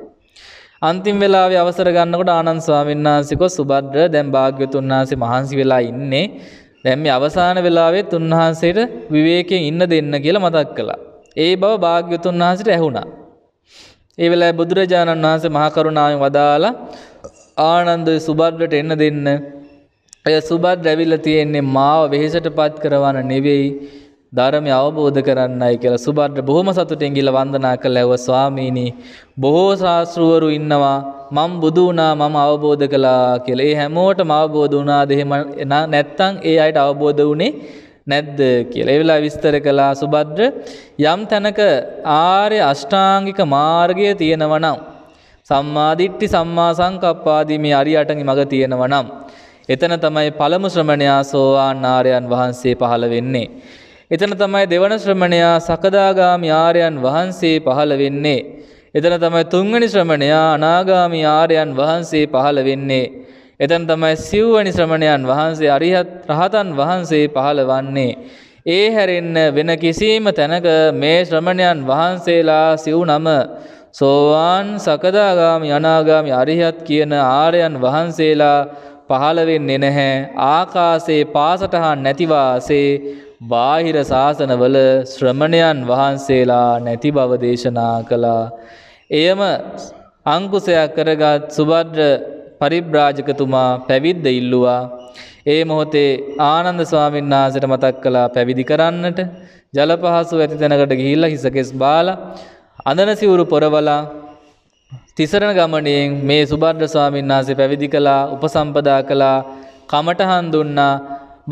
අන්තිම වෙලාවේ අවසර ගන්නකොට ආනන්ද ස්වාමීන් වහන්සේ කො සුබද්‍ර දැන් භාග්‍යවතුන් වහන්සේ මහන්සි වෙලා ඉන්නේ. දැන් මේ අවසාන වෙලාවෙත් උන්වහන්සේට විවේකයෙන් ඉන්න දෙන්න කියලා මතක් කළා. ඒ බව භාග්‍යවතුන් වහන්සේට ඇහුණා. ඒ වෙලාවේ බුදුරජාණන් වහන්සේ මහා කරුණාවෙන් වදාලා ආනන්දය සුබද්වට එන්න දෙන්න. ඇය සුබත් ඇැවිල්ල තියෙන්නේ මාව වෙහෙසට පත් කරවන නෙවෙයි ධර්මය අවබෝධ කරන්නයි කියලා සුබද්ට බොහොම සතුටෙන් ගිල වන්දනා කළ ඇව ස්වාමීනී බොහෝ ශාස්ෘවරු ඉන්නවා මං බුදු වුණා මම අවබෝධ කළා කියලා ඒ හැමෝටම අවබෝධ වුණා දෙහෙම නැත්තං ඒ අයට අවබෝධ වුණේ නැද්ද කියලා එවෙලා විස්තර කළා සුබද්්‍ර යම් තැනක ආර්ය අෂ්ඨාංගික මාර්ගය තියෙනවනම් සම්මාදිට්ඨි සම්මා සංකප්පාදී මේ අරියටගේ මඟ තියෙනවා නම් එතන තමයි පළමු ශ්‍රමණයා සෝවාන් ආර්යයන් වහන්සේ පහළ වෙන්නේ. එතන තමයි දෙවන ශ්‍රමණයා සකදාගාමි ආර්යයන් වහන්සේ පහළ වෙන්නේ. එතන තමයි තුන්වෙනි ශ්‍රමණයා අනාගාමි ආර්යයන් වහන්සේ පහළ වෙන්නේ. එතන තමයි සිව්වනි ශ්‍රමණයන් වහන්සේ අරිහත් රහතන් වහන්සේ පහළ වන්නේ. ඒ හැරෙන්න වෙන කිසිම තැනක මේ ශ්‍රමණයන් වහන්සේලා සිව් නම සෝවාන් සකදාගාමි අනාගාමි අරිහත් කියන ආරයන් වහන්සේලා පහළවෙන්නේ නැහැ ආකාසේ පාසට හා නැතිවාසේ බාහිර ශාසනවල ශ්‍රමණයන් වහන්සේලා නැති බව දේශනා කළා. එයම අංකුසයක් කරගත් සුබද්‍ර පරිබ්‍රාජකතුමා පැවිද්ද ඉල්ලුවා. ඒ මොහොතේ ආනන්ද ස්වාමීන් වහන්සේට මතක් කළා පැවිදි කරන්නට ජල පහසු ඇති තැනකට ගිහිල්ලා හිසකෙස් බාලා අඳනසිවුරු පොරවලා තිසරණ ගමනයෙන් මේ සුබර්ධ ස්වාමීන් වහන්සේ පැවිදි කළා උපසම්පදා කළා කමටහන් දුන්නා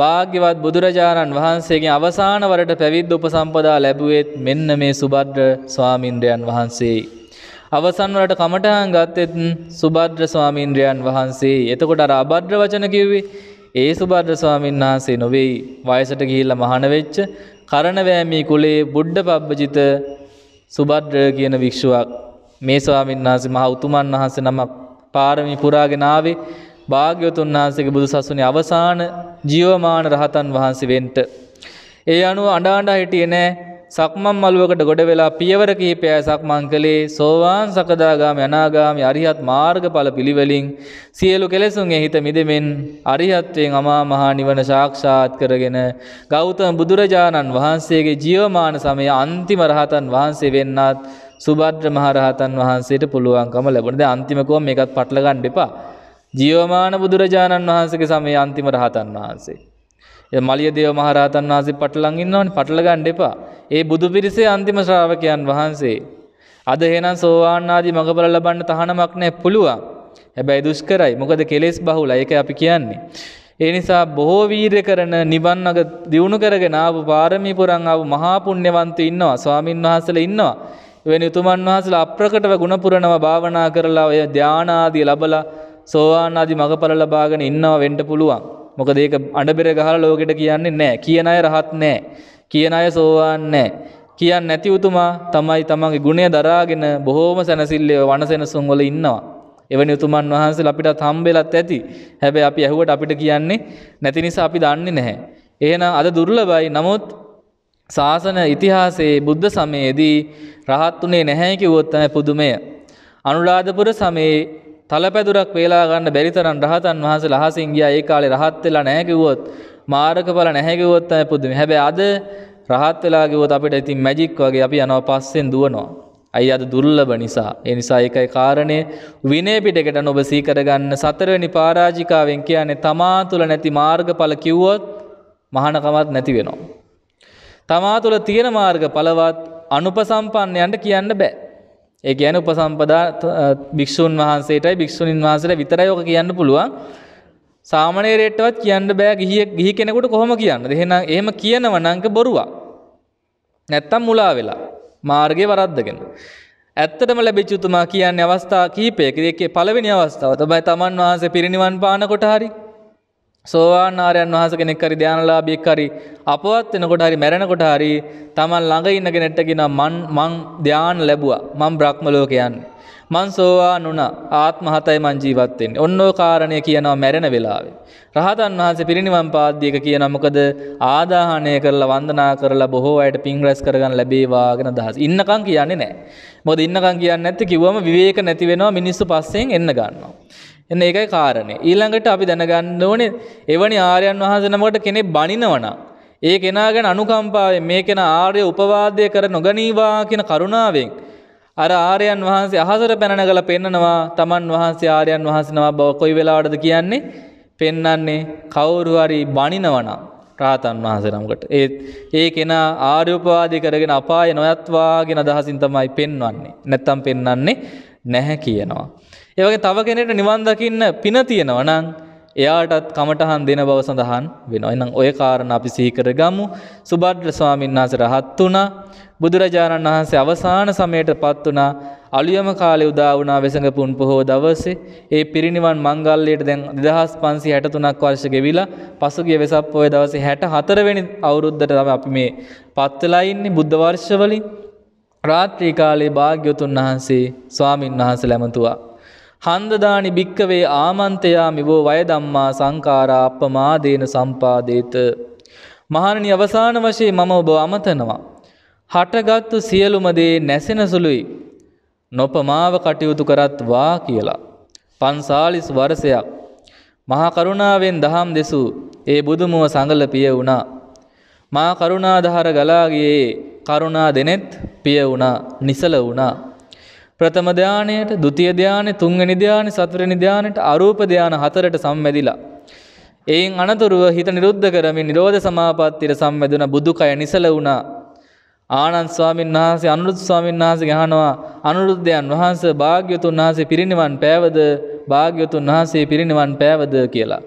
භාග්‍යවත් බුදුරජාණන් වහන්සේගේ අවසාන වරට පැවිද්ද උපසම්පදා ලැබුවෙත් මෙන්න මේ සුබද්‍ර ස්වාමීන්ද්‍රයන් වහන්සේ. අවසන් වලට කමටහන් ගත්තෙත් සුබද්‍ර ස්වාමීන්ද්‍රයන් වහන්සේ. එතකොට අර අබද්‍ර වචන කිව්වේ ඒ සුබද්‍ර ස්වාමීන් වහන්සේ නොවේ. වයසට ගිහිල්ලා මහාන වෙච්ච කරණවෑමී කුලේ බුද්ධ පබ්බජිත සුබද්‍රය කියන වික්ෂුවක් මේ ස්වාමීන් වහන්සේ මහා උතුමන් වහන්සේ නමක් පාරමී පුරාගෙන ආවේ භාග්‍යවතුන් වහන්සේගේ බුදු සසුනේ අවසාන ජීවමාන රහතන් වහන්සේ වෙන්ට. ඒ අනුව අඬ අඬ හිටියේ නෑ සක්මන් මළුවකට ගොඩ වෙලා පියවර කිහිපයයි සක්මන් කළේ සෝවාන් සකදාගාමි අනාගාමි අරිහත් මාර්ගඵල පිළිවෙලින් සියලු කෙලෙසුන්ගේ හිත මිදෙමින් අරිහත්වයෙන් අමා මහ නිවන සාක්ෂාත් කරගෙන ගෞතම බුදුරජාණන් වහන්සේගේ ජීවමාන සමය අන්තිම රහතන් වහන්සේ වෙන්නත් සුභද්‍ර මහරහතන් වහන්සේට පුළුවන්කම ලැබුණද අන්තිමකෝම මේකත් පටලගන්න එපා ජීවමාන බුදුරජාණන් වහන්සේගේ සමය අන්තිම රහතන් වහන්සේ මලිය දේව මහරහතන් වහන්සේ පටලන් ඉන්නවනේ පටලගන්න එපා ඒ බුදු පිරිසේ අන්තිම ශ්‍රාවකයන් වහන්සේ. අද එහෙනම් සෝවාන් ආදී මගපල ලබන්න තහනමක් නැහැ පුළුවන්. හැබැයි දුෂ්කරයි. මොකද කෙලෙස් බහුලයි. ඒක අපි කියන්නේ. ඒ නිසා බොහෝ වීරය කරන නිවන් අග දියුණු කරගෙන ආපු පාරමී පුරන් ආපු මහා පුණ්‍යවන්තයෝ ඉන්නවා. ස්වාමින් වහන්සේලා ඉන්නවා. එවැනි උතුමන් වහන්සේලා අප්‍රකටව ගුණ පුරනවා භාවනා කරලා ඔය ධානා ආදී ලබලා සෝවාන් ආදී මගපල ලබාගෙන ඉන්නවා වෙන්න පුළුවන්. මොකද ඒක අඬබෙර ගහලා ලෝකෙට කියන්නේ නැහැ. කියන අය රහත් නැහැ. කියන අය සෝවාන් නැහැ. කියන්නේ නැති උතුමා තමයි තමන්ගේ ගුණය දරාගෙන බොහෝම සැනසille වනසෙනසුන් වල ඉන්නවා. එවැනි උතුමන් වහන්සේලා අපිටත් හම්බෙලත් ඇති. හැබැයි අපි ඇහුවට අපිට කියන්නේ නැති නිසා අපි දන්නේ නැහැ. එහෙනම් අද දුර්ලභයි. නමුත් ශාසන ඉතිහාසයේ බුද්ධ සමයේදී රහත්ුනේ නැහැ කිව්වොත් තමයි පුදුමය. අනුරාධපුර සමයේ තලපැදුරක් වේලා ගන්න බැරි තරම් රහතන් වහන්සේලා අහසින් ගියා ඒ කාලේ රහත් වෙලා නැහැ කිව්වොත් මාර්ගඵල නැහැ කිව්වොත් තමයි පුදුමයි. හැබැයි අද රහත් වෙලා කිව්වොත් අපිට ඉතින් මැජික් වගේ අපි යනවා පස්සෙන් දුවනවා. අයි අද දුර්ලභ නිසා. ඒ නිසා ඒකයි කාරණේ විනය පිටකට ඔබ සීකර ගන්න සතරවෙනි පරාජිකාවෙන් කියන්නේ තමා තුල නැති මාර්ගඵල කිව්වොත් මහානකමත් නැති වෙනවා. තමා තුල තියෙන මාර්ගඵලවත් අනුපසම්පන්නයන්ට කියන්න බෑ. ඒ කියන්නේ උපසම්පදා භික්ෂුන් වහන්සේටයි භික්ෂුණීන් වහන්සේට විතරයි ඔක කියන්න පුළුවන්. සාමනේරේට්ටවත් කියන්න බෑ ගිහිය ගිහි කෙනෙකුට කොහොම කියන්න එහෙනම් එහෙම කියනව නංක බොරුවා නැත්තම් මුලා වෙලා මාර්ගය වරද්දගෙන ඇත්තටම ලැබිච්ච උතුමා කියන්නේ අවස්ථා කීපයකදී ඒකේ පළවෙනි අවස්ථාව තමයි තමන් වහන්සේ පිරිණිවන් පාන කොට හරි සෝවාන් ආරයන් වහන්සේ කෙනෙක් හරි ධානලාභියෙක් හරි අපවත් වෙනකොට හරි මැරෙනකොට හරි තමන් ළඟ ඉන්න කෙනෙක්ට කියනවා මං මං ධාන ලැබුවා මං බ්‍රහ්ම ලෝකේ යන්නේ මං සෝවා නුනා ආත්මහතයි මං ජීවත් වෙන්නේ. ඔන්න ඔය කාරණය කියනවා මැරෙන වෙලාවේ. රහතන් වහන්සේ පිරිණිවන් පාද්‍යක කියන මොකද ආදාහණය කරලා වන්දනා කරලා බොහෝ අයට පින් රැස් කරගන්න ලැබේවා කියන අදහස. ඉන්නකම් කියන්නේ නැහැ. මොකද ඉන්නකම් කියන්නේ නැත්නම් කිව්වම විවේක නැති වෙනවා මිනිස්සු පස්සෙන් එන්න ගන්නවා. එන්න ඒකයි කාරණය. ඊළඟට අපි දැනගන්න ඕනේ එවැනි ආර්යයන් වහන්සේ නමකට කෙනෙක් බණිනවනම් ඒ කෙනා ගැන අනුකම්පාවෙන් මේ කෙනා ආර්ය උපවාදය කර නොගනීවා කියන කරුණාවෙන් අර ආර්යයන් වහන්සේ අහසර පැනනගල පෙන්නනවා තමන් වහන්සේ ආර්යයන් වහන්සනවා බව කොයි වෙලාවටද කියන්නේ පෙන්නන්නේ කවුරු හරි බණිනවනම් රාතන් වහන්සේ නමකට ඒ ඒ කෙනා ආර්යෝපවාදී කරගෙන අපාය නොයත්වාගෙන අදහසින් තමයි පෙන්වන්නේ නැත්තම් පෙන්වන්නේ නැහැ කියනවා ඒ වගේ තව කෙනෙකුට නිවන් දකින්න පින තියෙනවා නම් එයාටත් කමටහන් දෙන බව සඳහන් වෙනවා. එහෙනම් ওই කාරණා අපි සිහි කරගමු. සුබද්ද ස්වාමීන් වහන්සේ රහත් වුණා. බුදුරජාණන් වහන්සේ අවසාන සමයට පත් වුණා අලුයම කාලේ උදා වුණා වෙසඟපුන් පොහෝ දවසේ ඒ පිරිණිවන් මංගල්‍යයට දැන් 2563ක් වර්ෂ ගෙවිලා පසුගිය වෙසක් පොය දවසේ 64 වෙනි අවුරුද්දට තමයි අපි මේ පත් වෙලා ඉන්නේ බුද්ධ වර්ෂ වලින් රාත්‍රී කාලේ භාග්‍යවතුන් වහන්සේ ස්වාමින් වහන්සේ ලැබතුවා හන්දදානි භික්කවේ ආමන්තයාමි වෝ වය ධම්මා සංඛාරා අප්පමාදේන සම්පාදේත මහණනි අවසාන වශයෙන් මම ඔබ අමතනවා හටගත්තු සියලුමදේ නැසෙනසුළුයි. නොපමාව කටයුතු කරත්වා කියලා. පන්සාලිස් වරසයක්. මහකරුණාවෙන් දහම් දෙසූ ඒ බුදුමුව සඟල පිය වුණා. මා කරුණාධහර ගලාගියේ කරුණා දෙනෙත් පිය වුණා නිසල වුණා. ප්‍රථම ධානයට ද්විතිය ධානය තුන්වෙනි ධානය සතරවෙනි ධානයට අරූප ධාන හතරට සම්මැදිලා. එයින් අනතුරුව හිත නිරුද්ධ කරමින් නිරෝධ සමාපත්තියට සම්මැදුණ බුදුකය නිසල වුණා. ආනන්ද ස්වාමීන් වහන්සේ අනුරුද්ධ ස්වාමීන් වහන්සේ ගහනවා අනුරුද්ධයන් වහන්සේ භාග්‍යතුන් වහන්සේ පිරිනිවන් පෑවද භාග්‍යතුන් වහන්සේ පිරිනිවන් පෑවද කියලා.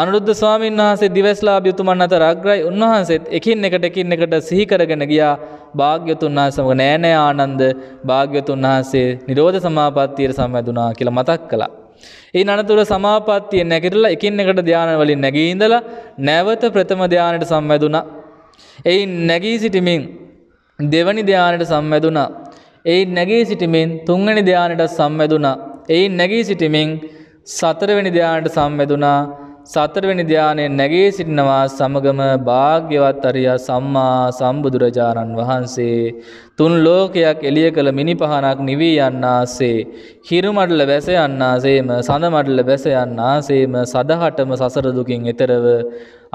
අනුරුද්ධ ස්වාමීන් වහන්සේ දිවස්ලාභ යතුමන් අතර අග්‍රයි උන්වහන්සේත් එකින් එකට එකින් එකට සිහි කරගෙන ගියා භාග්‍යතුන් වහන්සේ සමග නෑ නෑ ආනන්ද භාග්‍යතුන් වහන්සේ නිරෝධ සමාපත්තියට සම්වැදුනා කියලා මතක් කළා. ඒ අනතුර සමාපත්තිය නැගිටලා එකින් එකට ධාන වලින් නැගී ඉඳලා නැවත ප්‍රථම ධානයට සම්වැදුණා. එයින් නැගී සිටමින් දෙවනි ධානයට සම්වැදුණා. එයින් නැගී සිටීමෙන් තුන්වැනි ධානයට සම්වැදුණා. එයින් නැගී සිටීමෙන් සතරවෙනි ධානයට සම්වැදුණා. සතරවෙනි ධානයේ නැගී සිටිනවා සමගම භාග්‍යවත් අරිය සම්මා සම්බුදුරජාණන් වහන්සේ තුන් ලෝකයක් එළිය කළ මිනි පහනක් නිවී යන්නාසේ හිරු මඩල වැස යන්නාසේම සඳ මඩල වැස යන්නාසේම සදහටම සසර දුකින් එතරව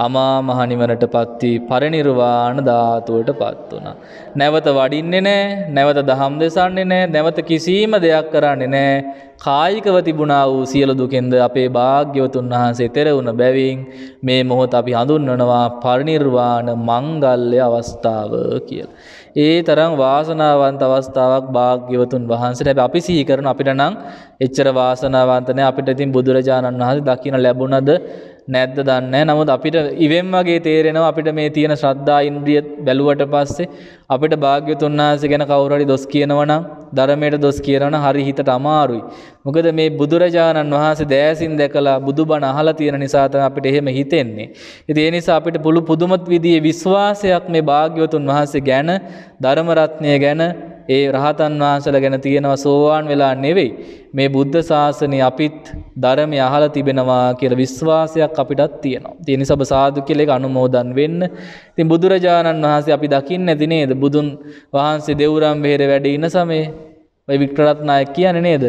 අමා මහ නිවනට පත්වී පරිනිර්වාණ ධාතුවට පත් වුණා. නැවත වඩින්නේ නැහැ, නැවත දහම් දෙසන්නේ නැහැ, නැවත කිසිම දෙයක් කරන්නේ නැහැ. කායිකව තිබුණා වූ සියලු දුකෙන්ද අපේ භාග්‍යවතුන් වහන්සේ තෙරවුණ බැවින් මේ මොහොත අපි හඳුන්වනවා පරිනිර්වාණ මංගල්‍ය අවස්ථාව කියලා. ඒ තරම් වාසනාවන්ත අවස්ථාවක් භාග්‍යවතුන් වහන්සේට හැබැයි අපි සිහි කරන අපිට නම් එච්චර වාසනාවන්ත නැහැ. අපිට ඉතින් බුදුරජාණන් වහන්සේ දකින්න ලැබුණද නැද්ද දන්න නමුත් අපිට ඉවෙන් වගේ තේරෙනවා අපිට මේ තියෙන ශ්‍රද්ධා ඉන්ද්‍රිය බැලුවට පස්සේ අපිට භාග්‍යතුන් වහන්සේ ගැන කවුරුහරි දොස් කියනවනම් ධර්මයට දොස් කියනවනම් හරි හිතට අමාරුයි. මොකද මේ බුදුරජාණන් වහන්සේ දෑසින් දැකලා බුදුබණ අහලා තියෙන නිසා තමයි අපිට එහෙම හිතෙන්නේ. ඉතින් ඒ නිසා අපිට පුළු පුදුමත් විදිහේ විශ්වාසයක් මේ භාග්‍යවතුන් වහන්සේ ගැන ධර්ම රත්නය ගැන ඒ රහතන් වහන්සල ගැන තියෙනව සෝවාන් වෙලා නෙවෙයි. මේ බුද්ධ ශාසනය අපිත් ධර්ම අහල තිබෙනවා කියල විශ්වාසයක් අපිටත් තියෙනවා. තියෙන සබ සාදු කෙලෙක අනුමෝදන් වෙන්න. තින් බුදුරජාණන් වහන්සේ අපි දකින්න ඇති නේද බුදුන් වහන්සේ දෙවරම් බෙහෙර වැඩ ඉන්න සමේ වික්ටරත්නාය කියන නේද.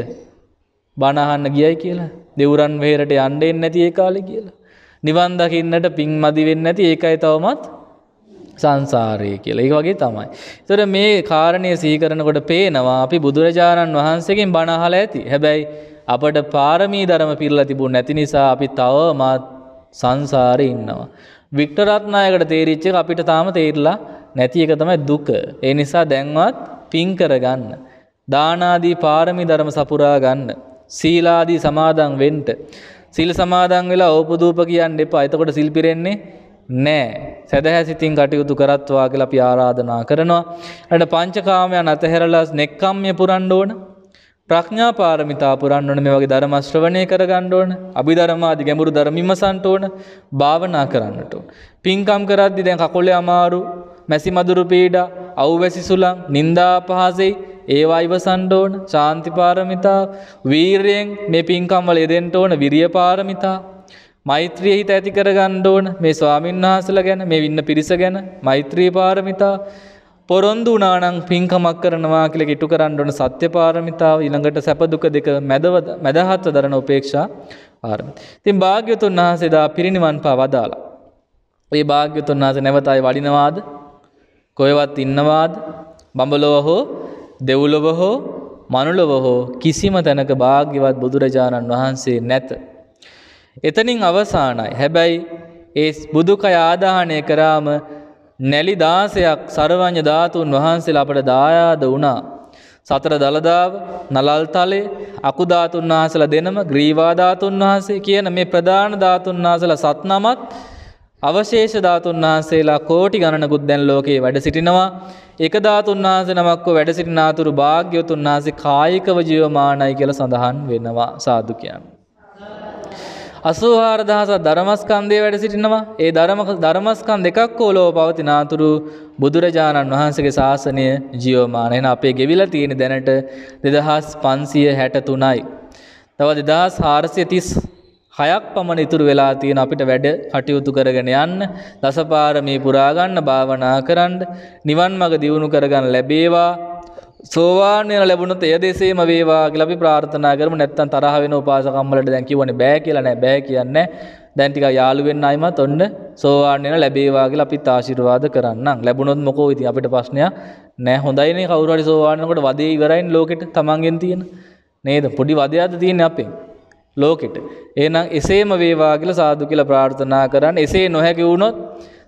බණහන්න ගියයි කියලා දෙවරන් වේරට යන්ඩෙන් නැති ඒ කාලෙ කියලා. නිවන් දකින්නට පින් මදි වෙන්නේ නැති ඒකයි තවමත් සංසාරය කියලා. ඒ වගේ තමයි. ඒතර මේ කාරණය සීකරනකොට පේනවා අපි බුදුරජාණන් වහන්සේගෙන් බණ අහලා ඇති. හැබැයි අපට පාරමී ධර්ම පිරලා තිබුණ නැති නිසා අපි තවමත් සංසාරේ ඉන්නවා. වික්ටර් රත්නායකට තේරිච්ච එක අපිට තාම තේරිලා නැති එක තමයි දුක. ඒ නිසා දැන්වත් පින් කරගන්න. දාන ආදී පාරමී ධර්ම සපුරා ගන්න. සීලාදී සමාදන් වෙන්න. සිල් සමාදන් වෙලා ඕපදූප කියන්න එපා. එතකොට සිල් පිරෙන්නේ නෑ සැදැහැ සිතින් කටයුතු කරත්වා කියලා අපි ආරාධනා කරනවා. අට පංචකාමයන් අතහැරලා නෙක්කම්ය පුරන්න ඕන. ප්‍රඥා පාරමිතා පුරන්න ඕන මේ වගේ ධර්ම ශ්‍රවණය කරගන්න ඕන. අභිධර්ම ආදී ගැඹුරු ධර්ම විමසන්න ඕන. භාවනා කරන්නට ඕන. පින්කම් කරද්දී දැන් කකුලේ අමාරු, මැසි මදුරු පීඩා, අවැසි සුළං, නිന്ദා අපහාසෙයි ඒවා ඉවසන්න ඕන. ශාන්ති පාරමිතා, වීරයෙන් මේ පින්කම් වල යෙදෙන්න ඕන, විරිය පාරමිතා මෛත්‍රිය හිත ඇති කර ගන්න ඕන මේ ස්වාමීන් වහන්සලා ගැන මේ ඉන්න පිරිස ගැන මෛත්‍රී පාරමිතා පොරොන්දු වුණා නම් පින්කමක් කරනවා කියලා කිටු කරන්න ඕන සත්‍ය පාරමිතාව ඊළඟට සැප දුක දෙක මැදව මැදහත්ව දරන උපේක්ෂා පාරමිතා. ඉතින් භාග්‍යතුන් වහන්සේ දා පිරිණිවන් පා වදාලා. ඒ භාග්‍යතුන් වහන්සේ නැවත ආයි වඩිනවාද? කොහෙවත් ඉන්නවාද? බඹලොව හෝ දෙව්ලොව හෝ මනුලොව හෝ කිසිම තැනක භාග්‍යවත් බුදුරජාණන් වහන්සේ නැත. එතනින් අවසානයි. හැබැයි ඒ බුදුකය ආදාහනය කරාම නැලි දාසයක් සරවඥ ධාතුන් වහන්සේලා අපට දායාද වුණා. සතර දළදාව නලල්තලේ අකුධාතුන් වහසල දෙනම ග්‍රීවාධාතුන් වහන්සේ කියන මේ ප්‍රධාන ධාතුන් වහසල සත්නමත් අවශේෂ ධාතුන් වහන්සේලා කෝටි ගණනකුත් දැන් ලෝකේ වැඩ සිටිනවා එක ධාතුන් වහන්සේ නමක්ව වැඩ සිටිනාතුරු භාග්‍යවතුන් වහන්සේ කායිකව ජීවමානයි කියලා සඳහන් වෙනවා සාදු කියන්නේ අසූහාරදහසත් ධර්මස්කන්දය වැඩ සිටිනවා ඒ ධර්මස්කන් දෙකක් කෝලෝ පවතිනාතුරු බුදුරජාණන් වහන්සගේ ශාසනය ජියෝමානයන අපේ ගෙවිල තියෙන දැනට දෙදහස් පන්සිය හැට තුනයි. තව දෙදහස් හාරසිය තිස් හයක් පමණ ඉතුරු වෙලා තියෙන අපිට වැඩ කටයුතු කරගෙන යන්න දසපාරමී පුරාගන්න භාවනා කරන්න නිවන් මඟ දියුණු කරගන්න ලැබේවා සෝවානය ලැබුණොත් ඒ දෙසේම වේවා කියලා අපි ප්‍රාර්ථනා කරමු නැත්තම් තරහ වෙන උපාසකම් වලට දැන් කියවනේ බෑ කියලා නෑ බෑ කියන්නේ දැන් ටිකක් යාළු වෙන්න අයමත් ඔන්න සෝවානය ලැබේවා කියලා අපිත් ආශිර්වාද කරන්නම් ලැබුණොත් මොකෝ ඉතින් අපිට ප්‍රශ්නයක් නෑ හොඳයිනේ කවුරු හරි සෝවාන් වෙනකොට වදේ ඉවරයින් ලෝකෙට තමන්ගෙන් තියෙන නේද පොඩි වදයක්ද තියෙන්නේ අපේ ලෝකෙට එහෙනම් එසේම වේවා කියලා සාදු කියලා ප්‍රාර්ථනා කරන්න එසේ නොහැකි වුණොත්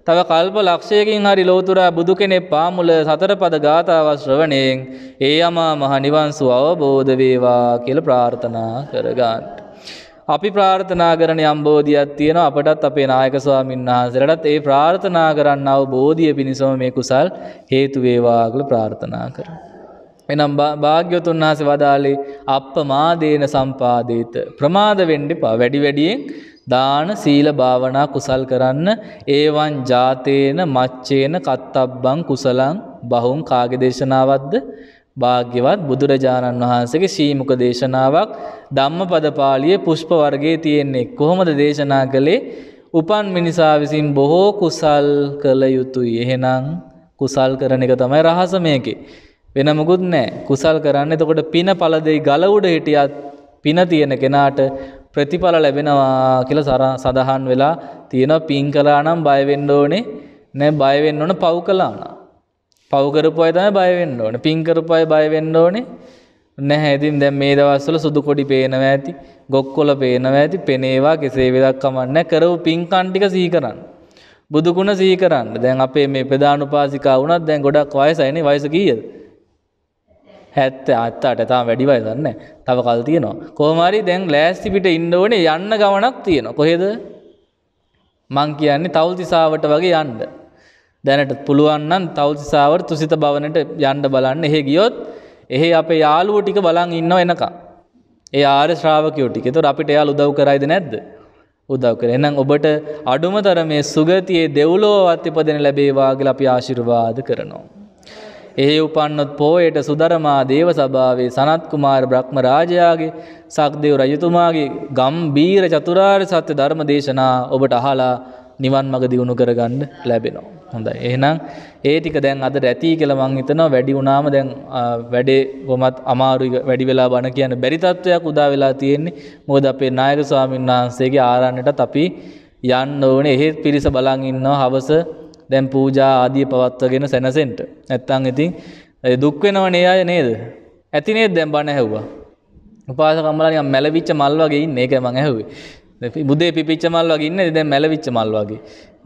තව කල්ප ලක්ෂයකින් හරි ලෝතුරා බුදු කෙනෙක් පාමුල සතර පද ගාථාව ශ්‍රවණයෙන් ඒ අමා මහ නිවන් සුව අවබෝධ වේවා කියලා ප්‍රාර්ථනා කරගන්න. අපි ප්‍රාර්ථනා කරන අම්බෝධියක් තියෙනවා අපටත් අපේ නායක ස්වාමීන් වහන්සේලාටත් ඒ ප්‍රාර්ථනා කරන්නව බෝධිය පිණිසම මේ කුසල් හේතු වේවා කියලා ප්‍රාර්ථනා කරමු. එනම් භාග්‍යවතුන් වහන්සේ වදාළේ අප්පමාදේන සම්පාදේත ප්‍රමාද වෙන්න එපා වැඩි වැඩියෙන් දාන සීල භාවනා කුසල් කරන්න ඒවන් ජාතේන මච්චේන කත්තබ්බං කුසලං බහුම් කාග දේශනාවක්ද භාග්‍යවත් බුදුරජාණන් වහන්සේගේ ශීමක දේශනාවක් ධම්ම පදපාලිය පුෂ්ප වර්ගයේ තියෙන්නේ කොහොමද දේශනා කළේ උපන් මිනිසා විසින් බොහෝ කුසල් කළ යුතුයි එහෙනම් කුසල් කරන එක තමයි රහස මේකේ වෙන මොකුත් නැහැ කුසල් කරන්න එතකොට පින පළදෙයි ගල උඩ හිටියත් පින තියෙන කෙනාට ප්‍රතිඵල ලැබෙනවා කියලා සර සඳහන් වෙලා තියෙනවා පින් කළා නම් බය වෙන්න ඕනේ නෑ බය වෙන්න ඕන පව් කළා නම් පව් කරපු අය තමයි බය වෙන්න ඕනේ පින් කරපු අය බය වෙන්න ඕනේ නැහැ ඉතින් දැන් මේ දවස්වල සුදු කොඩි පේනවා ඇති ගොක්කොල පේනවා ඇති පෙනේවා කෙසේ වෙලක් කමන්නේ කරව පින්කම් ටික සිහි කරන්න බුදු ගුණ සිහි කරන්න දැන් අපේ මේ ප්‍රධාන උපාසිකා වුණත් දැන් ගොඩක් වයසයිනේ වයස කීයද හැත්ත අත්ත අටතා වැඩිවයි දන්න තව කල් තියනවා. කෝමරි දැන් ලෑස්තිපිට ඉන්ඩෝන යන්න ගමනක් තියෙන කොහෙද මං කියන්නේ තවල්තිසාාවට වගේ යන්ඩ. දැනට පුළුවන්නන් තවල්තිසාාවට තුසිත භවනට යන්ඩ බලන්න එහෙ ගියොත් එහෙ අපේ යාලුව ටික බලන් ඉන්න එනක. ඒ ආර ශ්‍රාවකයෝ ටිකෙතුර අපිට යාල් උදව් කරයිද නැද්ද. උදව් කර එනම් ඔබට අඩුම තරමේ සුගතියේ දෙව්ලෝවත් ඉපදෙන ලැබේවාගල අපි ආශිර්වාද කරනවා. එහි උපන්නොත් පෝයට සුදරමා දේව සභාවේ සනත් කුමාර බ්‍රහ්මරාජයාගේ සක්දේව රජතුමාගේ ගම්බීර චතුරාර්ය සත්‍ය ධර්ම දේශනා ඔබට අහලා නිවන් මඟ දියුණු කරගන්න ලැබෙනවා. හොඳයි. එහෙනම් ඒ ටික දැන් අදට ඇති කියලා මං හිතනවා වැඩි වුණාම දැන් වැඩේ කොමත් අමාරුයි වැඩි වෙලා බණ කියන්න බැරි තත්වයක් උදා වෙලා තියෙන්නේ. මොකද අපේ නායක ස්වාමීන් වහන්සේගේ ආරණ්‍යටත් අපි යන්න ඕනේ. එහෙත් පිරිස බලන් ඉන්නවා හවස දැම් පූජා ආදිය පවත්වගෙන සැනසෙන්ට ඇත්තං ඉතින් දුක්වෙනවනේ අය නේද ඇතිනේ දැම් බණ හැව්වා උපාසකම්මලනිය මැලවිච්ච මල් වගේ ඉන්න ඒක මං ඇහුවේ බුදේ පිපිච්ච මල් වගේ ඉන්න දැන් මැලවිච්ච මල් වගේ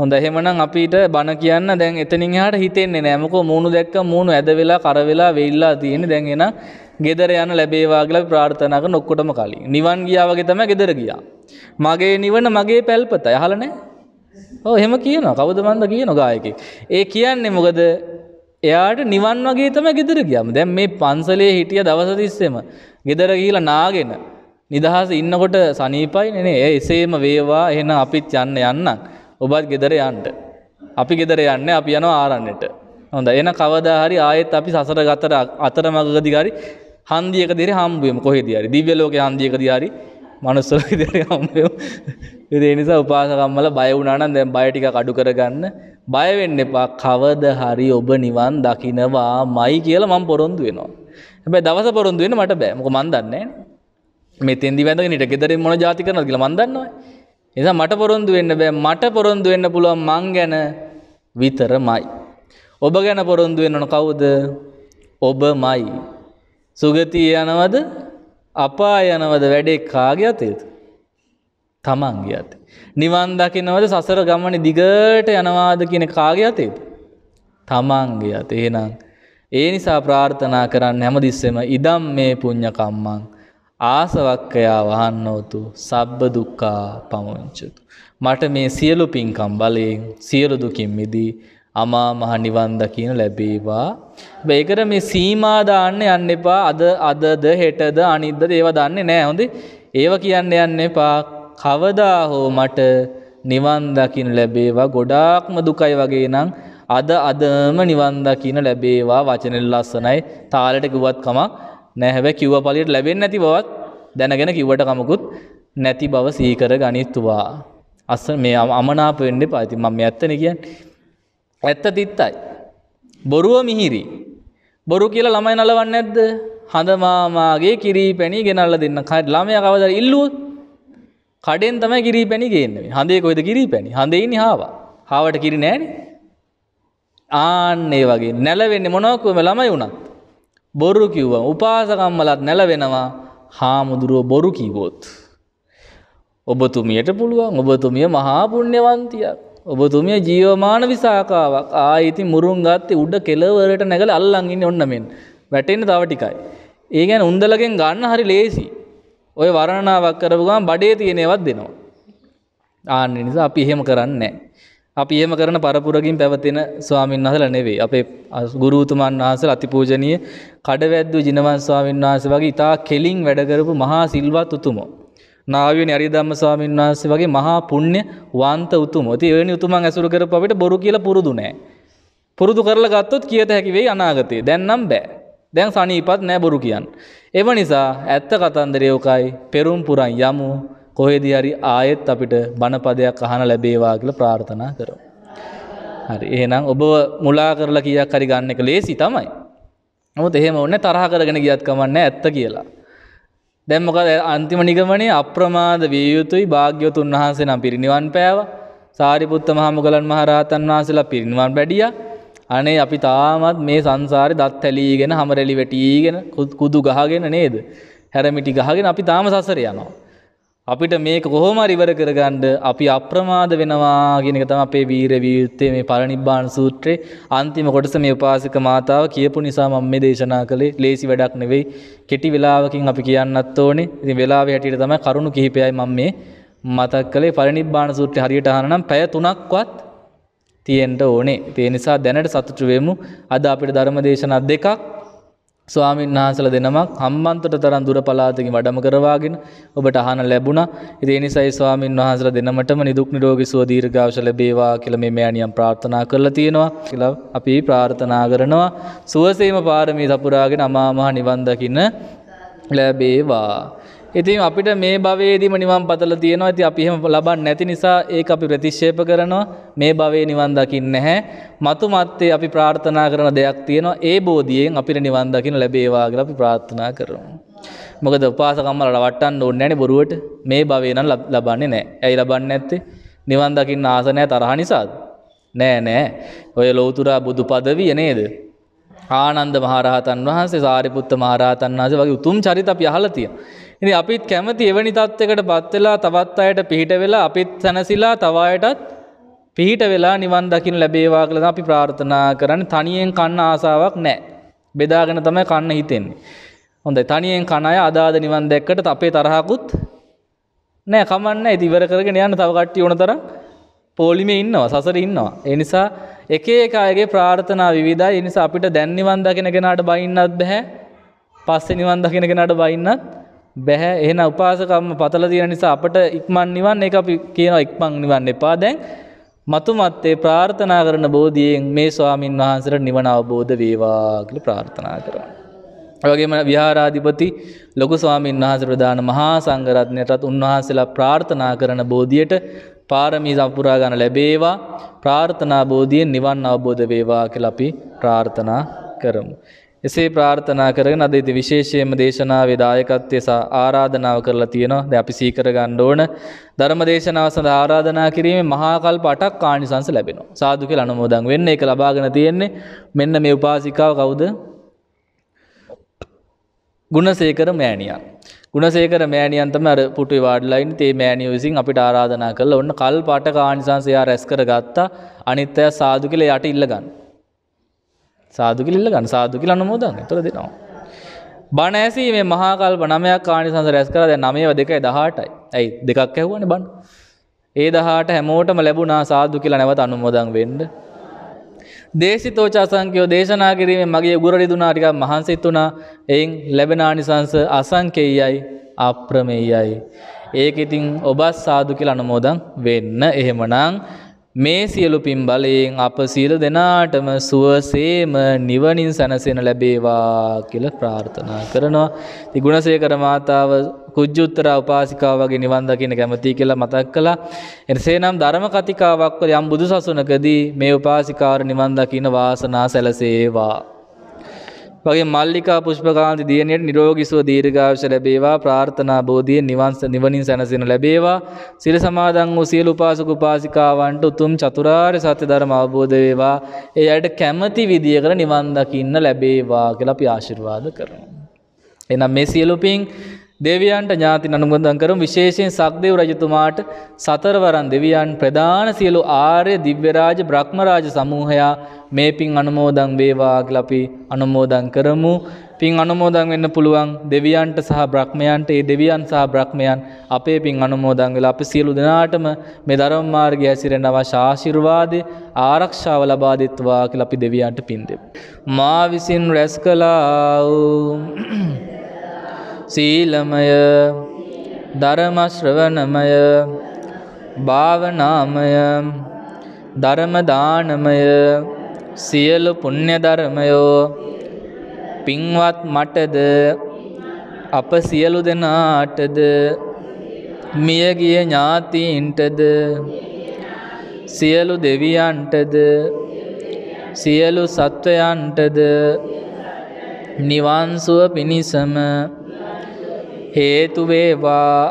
හොඳ එහෙමනම් අපිට බණ කියන්න දැන් එතනින් එහාට හිතෙන්නේ නෑ මොකෝ මූණු දැක්ක මූණු ඇද වෙලා කර වෙලා වෙයිලා තියෙන්නේ දැන් එන ගෙදර යන ලැබේවා කියලා ප්‍රාර්ථනා කරන ඔක්කොටම කලින් නිවන් ගියා වගේ තමයි ගෙදර ගියා මගේ නිවන මගේ පැල්පතයි අහලා නෑ ඔව් එහෙම කියනවා. කවුද මන්ද කියන ගායකෙක්. ඒ කියන්නේ මොකද එයාට නිවන් වගේ තමයි ගෙදර ගියාම. දැන් මේ පන්සලේ හිටිය දවස් තිස්සෙම ගෙදර ගිහිලා නාගෙන නිදහස ඉන්නකොට සනීපයි නේ නේ. එසේම වේවා එහෙනම් අපිත් යන්න යන්නම්. ඔබත් ගෙදර යන්න. අපි ගෙදර යන්නේ අපි යනවා ආරණ්‍යට. හොඳයි. එහෙනම් කවදා හරි ආයෙත් අපි සසර ගතර අතරමඟදී හරි හන්දියක දිරි හම්බුවෙමු කොහෙදී හරි. දිව්‍ය ලෝකේ හන්දියක දිරි හරි මනුස්ස ලෝකේ දිරි හම්බුවෙමු. ඒ නිසා උපාසකම්මල බය වුණානම් දැන් බය ටික අඩු කරගන්න බය වෙන්න එපා කවද හරි ඔබ නිවන් දකිනවාමයි කියලා මම පොරොන්දු වෙනවා. හැබැයි දවස පොරොන්දු වෙන්න මට බෑ. මොකද මන් දන්නේ නෑනේ. මෙතෙන්දි වැඳගෙන ඊට ගෙදරින් මොන જાති කරනවද කියලා මන් දන්නවනේ. ඒ නිසා මට පොරොන්දු වෙන්න බෑ. මට පොරොන්දු වෙන්න පුළුවන් මං ගැන විතරමයි. ඔබ ගැන පොරොන්දු වෙන්න ඕන කවුද? ඔබමයි. සුගතිය යනවද? අපාය යනවද? වැඩේ කාගේ අතේද? තමන්ගේ ඇත. නිවන් දකිනවද සසර ගමන දිගට යනවාද කියන කාගේ අතේ. තමන්ගේ අත එහෙනම්. ඒ නිසා ප්‍රාර්ථනා කරන්න හැමදිස්සෙම ඉදම් මේ පුං්ඥකම්මං. ආසවක්කයා වහන්නෝතු සබ්බ දුක්කා පමුංචතු. මට මේ සියලු පින්කම් බලයෙන් සියලු දුකින් මිදී අමා මහ නිවන්ද කියන ලැබේවා. ඒකට මේ සීමාදාන්න යන්න එපා අද අදද හෙටද අනිද්ද ඒව දන්නේ නෑ හොඳේ ඒව කියන්න යන්න එපා කවදා හෝ මට නිවන් දකින්න ලැබේවා ගොඩාක්ම දුකයි වගේ නම් අද අදම නිවන් දකින්න ලැබේවා වචන ලස්සනයි තාලෙට කිව්වත් කමක් නැහැ හැබැයි කිව්ව පළියට ලැබෙන්නේ නැති බවත් දැනගෙන කිව්වට කමකුත් නැති බව සීකර ගනිත්වා අස්ස මේ අමනාප වෙන්න එපා ඉතින් මම මේ ඇත්තනේ කියන්නේ ඇත්ත තිත්තයි බොරුව මිහිරි බොරු කියලා ළමයි නලවන්නේ නැද්ද හඳ මාමාගේ කිරි පැණි ගෙනල්ලා දෙන්න ළමයා කවදාද ඉල්ලුවොත් කඩෙන් තමයි කිරි පැණි ගේන්නේ. හඳේ කොයිද කිරි පැණි? හඳේ ඉන්නේ හාවා. හාවට කිරි නැහනේ. ආන්න ඒ වගේ නැලවෙන්නේ මොනවකම ළමයි වුණත්. බොරු කිව්වා. උපාසකම්මලත් නැලවෙනවා. හාමුදුරුව බොරු කිව්වොත්. ඔබතුමියට පුළුවන්. ඔබතුමිය මහා පුණ්‍යවන්තියක්. ඔබතුමිය ජීවමාන විසාකාවක්. ආයිති මුරුන් ගත්තේ උඩ කෙළවරට නැගලා අල්ලන් ඉන්නේ ඔන්න මෙන්. වැටෙන්නේ තව ටිකයි. ඒ කියන්නේ උන්දලගෙන් ගන්න හරි ලේසි. ඔය වරණාවක් කරපු ගමන් බඩේ තියෙන ඒවත් දෙනවා. ආන්න නිසා අපි එහෙම කරන්නේ නැහැ. අපි එහෙම කරන පරපුරකින් පැවතෙන ස්වාමීන් වහන්සේලා නෙවෙයි. අපේ ගුරුතුමන් වහන්සේලා අතිපූජනීය කඩවැද්දු ජිනවන් ස්වාමීන් වහන්සේ වගේ ඉතා කෙලින් වැඩ කරපු මහා සිල්වත් උතුමෝ. නාවියනි අරිදම්ම ස්වාමීන් වහන්සේ වගේ මහා පුණ්‍ය වන්ත උතුමෝ. ඉතින් එවැනි උතුමන් ඇසුරු කරපු අපිට බොරු කියලා පුරුදු නැහැ. පුරුදු කරලා ගත්තොත් කියත හැකි වෙයි අනාගතේ. දැන් නම් බෑ. දැන් සනීපත් නෑ බොරු කියන්න. එම නිසා ඇත්ත කතන්දරයෝකයි පෙරුම් පුරන් යමු කොහෙදි හරි ආයෙත් අපිට බණපදයක් අහන ලැබේවා කියලා ප්‍රාර්ථනා කරමු. හරි එහෙනම් ඔබ මුලා කරලා කීයක් හරි ගන්න එක ලේසි තමයි. නමුත් එහෙම වුණේ තරහ කරගෙන ගියත් කමන්නේ ඇත්ත කියලා. දැන් මොකද අන්තිම නිගමනයේ අප්‍රමාද විය යුතුයි භාග්‍යවතුන් වහන්සේ නම් පිරිනිවන් පෑවා. සාරිපුත්ත මහා මොගලන් මහ රහතන් වහන්සේලා පිරිනිවන් වැඩියා. අනේ අපි තාමත් මේ සංසාරේ දත් ඇලීගෙන හැමරෙලි වැටීගෙන කුදු ගහගෙන නේද? හැරමිටි ගහගෙන අපි තාම සසරේ යනවා. අපිට මේක කොහොම හරි ඉවර කරගන්න අපි අප්‍රමාද වෙනවා කියන එක තමයි අපේ වීර වීර්තයේ මේ පරිනිබ්බාන සූත්‍රයේ අන්තිම කොටස මේ උපාසික මාතාව කියපු නිසා මම මේ දේශනා කළේ. ලේසි වැඩක් නෙවෙයි. කෙටි වෙලාවකින් අපි කියන්නත් ඕනේ. ඉතින් වෙලාවේ හැටියට තමයි කරුණු කිහිපයයි මම මේ මතක් කළේ පරිනිබ්බාන සූත්‍රය හරියට අහනනම් පැය 3ක්වත් තියෙන්ට ඕනේ ඒ නිසා දැනට සතුටු වෙමු අද අපිට ධර්ම දේශනා දෙකක් ස්වාමීන් වහන්සලා දෙනමක් හම්බන්තොට තරම් දුර පළාතකින් වැඩම කරවාගෙන ඔබට අහන ලැබුණා. ඉතින් ඒ නිසායි ස්වාමීන් වහන්සලා දෙනමටම නිදුක් නිරෝගී සුව දීර්ඝායුෂ ලැබේවා කියලා මේ මෑණියන් ප්‍රාර්ථනා කරලා තියෙනවා කියලා අපි ප්‍රාර්ථනා කරනවා. සුවසේම පාරමී සපුරාගෙන අමා මහ නිවන් දකින්න ලැබේවා. ඉතින් අපිට මේ භවේදීම නිවන් පතල තියෙනවා ඇති අපිහෙම ලබන්න නැති නිසා ඒ අපි ප්‍රතිශ්ෂේප කරනවා මේ භවේ නිවන් දකින්න නැහැ මතු මත්තේ අපි ප්‍රාර්ථනා කරන දෙයක් තියෙනවා ඒ බෝධියෙන් අපිට නිවන් දකින්න ලැබේවා කියලා අපි ප්‍රාර්ථනා කරමු. මොකද උපාසකම්මලට වටන්න ඕනේ නැණි බොරුවට මේ භවේ නම් ලබන්නේ නැහැ. ඇයි ලබන්නේ නැත්තේ? නිවන් දකින්න ආස නැහැ තරහ නිසාද? නෑ නෑ. ඔය ලෞතුරා බුදු පදවිය නේද? ආනන්ද මහරහතන් වහන්සේ, සාරිපුත්ත මහරහතන් වහන්සේ වගේ උතුම් චරිත අපි අහලා තියෙනවා. ඉති අපිත් කැමති එවැනි තත්ත්වකට පත්වෙලා තවත් අයට පිහිට වෙලා අපිත් සැනසිලා තවායටත් පිහිට වෙලා නිවන් දකින ලැබේවා කළද අපි ප්‍රාර්ථනා කරන්න තනියෙන් කන්න ආසාවක් නෑ. බෙදාගෙන තමයි කන්න හිතෙන්නේ. හොඳ තනියෙන් කණය අදාද නිවන් දැක්කට අපේ තරහකුත් නෑ කමන්න ඉතිවර කරගෙන යන්න තවකට්ටි ඕන තර පෝලිම ඉන්නවා සසර ඉන්නවා. එනිසා එක ඒකායගේ ප්‍රාර්ථනා විවිධ එනිසා අපිට දැන් නිවන් දකින කෙනට බයින්නත් බැහැ පස්සේ නිවන් දකින කෙනට බයින්නත් බැහැ එහෙන උපාසකම්ම පතල තියෙන නිසා අපට ඉක්මන් නිවන් එක අපි කියනවා ඉක්මන් නිවන් එපා දැන් මතුමත්තේ ප්‍රාර්ථනා කරන බෝධියෙන් මේ ස්වාමින් වහන්සේට නිවන අවබෝධ වේවා කියලා ප්‍රාර්ථනා කරනවා. ඔයගේම විහාරාධිපති ලොකු ස්වාමීන් වහන්සේ ප්‍රධාන මහා සංඝරත්නයටත් උන්වහන්සේලා ප්‍රාර්ථනා කරන බෝධියට පාරමී සම්පුරා ගන්න ලැබේවා ප්‍රාර්ථනා බෝධියෙන් නිවන් අවබෝධ වේවා කියලා අපි ප්‍රාර්ථනා කරමු. එසේ ප්‍රාර්ථනා කරගෙන අද ඉති විශේෂයෙන්ම දේශනාවේ දායකත්වය සහ ආරාධනාව කරලා තියෙනවා. දැන් අපි සීකර ගන්න ඕන ධර්ම දේශනාව සඳහා ආරාධනා කිරීමේ මහා කල්ප 8ක් ආනිසංස ලැබෙනවා. සාදු කියලා අනුමෝදන් වෙන්න. ඒක ලබාගෙන තියෙන්නේ මෙන්න මේ උපාසිකාව කවුද? ගුණසේකර මෑණියන්. ගුණසේකර මෑණියන් තමයි අර පුටුවේ වාඩිලා ඉන්නේ. තේ මෑණියෝ විසින් අපිට ආරාධනා කළා. ඔන්න කල්ප 8ක ආනිසංස එයා රැස් කරගත්තා. අනිත් අය සාදු කියලා යට ඉල්ල ගන්නවා. සාදුකිල්ල ගන්න සාදුකිල අනමෝදන් තුර දෙනවා. බණ ඇසීමේ මහාකල් නමයක් කානි සඳ රැස් කරද නමයව දෙකයි දහටයි ඇයි දෙකක් ඇැවුවන බන් ඒ දහට හැමෝටම ලැබුණා සාදු කියලා නැවත අනුමෝදන් වෙන්ඩ දේශිතෝචා සංකයෝ දේශනා කිරීම මගේ ගුරරිදුනාටික මහන්සිත් වුණා එයින් ලැබෙන ආනිසංස අසංකෙයයි අප්‍රමෙයයි ඒක ඉතිං ඔබත් සාදු කියලා අනුමෝදන් වෙන්න එහෙමනං මේ සියලු පින් බලයෙන් අප සියලු දෙනාටම සුවසේම නිවනින් සැනසෙන ලැබේවා කියලා ප්‍රාර්ථනා කරනවා. ඉතින් ගුණසේකර මාතාව කුජ්ජුත්තර උපාසිකාව වගේ නිවන් දකින්න කැමතියි කියලා මතක් කළා. එසේනම් ධර්ම කතිකාවක් යම් බුදුසසුනකදී මේ උපාසිකාවර නිවන් දකින්න වාසනා සැලසේවා. වගේ මල්ලිකා පුෂ්පකාන්ති දියණියට නිරෝගී සුව දීර්ඝායුෂ ලැබේවා ප්‍රාර්ථනා බෝධියෙන් නිවන් නිවනින් සැනසෙන ලැබේවා සිර සමාදන් වූ සියලු උපාසක උපාසිකාවන්ට උතුම් චතුරාර්ය සත්‍ය ධර්ම අවබෝධ වේවා ඒ අයට කැමති විදියකට නිවන් දකින්න ලැබේවා කියලා අපි ආශිර්වාද කරනවා එනම් මේ සියලු පින් දෙවියන්ට ඥාති අනුගදන් කරම් විශේෂයෙන් සක්දේව රජතුමාට සතරවරන් දෙවියන් ප්‍රධාන සියලු ආරය දිව්‍යරාජ බ්‍රහ්මරාජ සමූහයා මේ පින් අනුමෝදන් වේවාග ලපි අනුමෝදන් කරමු පින් අනුමෝදන් වෙන්න පුළුවන් දෙවියන්ට සහ බ්‍රහ්මයන්ට ඒ දෙවියන් සහ බ්‍රහ්මයන් අපේ පින් අනුමෝදන් වෙලා අපි සියලු දෙනාටම මේ ධර්ම මාර්ගය ඇසිරෙන අවශ්‍ය ආශිර්වාදේ ආරක්ෂාව ලබා දෙත්වා කියලා අපි දෙවියන්ට පින් දෙමු. මා විසින් රැස් කළා වූ සීලමය ධර්මශ්‍රවනමය භාවනාමය ධර්මදානමය සියලු පුණ්‍ය ධර්මයෝ පින්වත් මටද අප සියලු දෙනාටද මියගිය ඥාතීන්ටද සියලු දෙවියන්ටද සියලු සත්වයන්ටද නිවන්සුව පිණිසම හේතු වේවා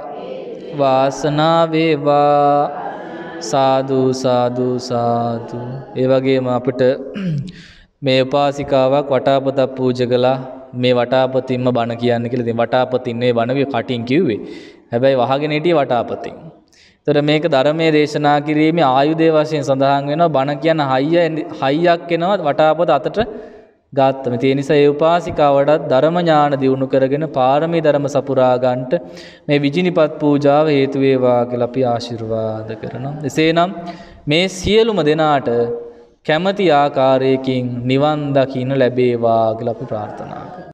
වාසනාව වේවා සාදු සාදු සාදු ඒ වගේම අපිට මේ උපාසිකාවක් වටාපතක් පූජා කළා මේ වටාපතින්ම බණ කියන්න කියලා ඉතින් වටාපතින් මේ බණ කටින් කිව්වේ හැබැයි වහගෙන හිටියේ වටාපතින් තොර මේක ධර්මය දේශනා කිරීමේ ආයුදේ වශයෙන් සඳහන් වෙනවා බණ කියන හයිය හයියක් එනවත් වටාපත අතට ගාත්තම. තිය නිසා ඒ උපාසිකාවටත් ධර්මඥාන දියුණු කරගෙන පාරමී ධර්ම සපුරාගන්ට මේ විජිනිපත් පූජාව හේතුවේවා කියලා අපි ආශිර්වාද කරනවා. එසේනම් මේ සියලුම දෙනාට කැමති ආකාරයකින් නිවන් දකින්න ලැබේවා කියලා අපි ප්‍රාර්ථනා කරනවා.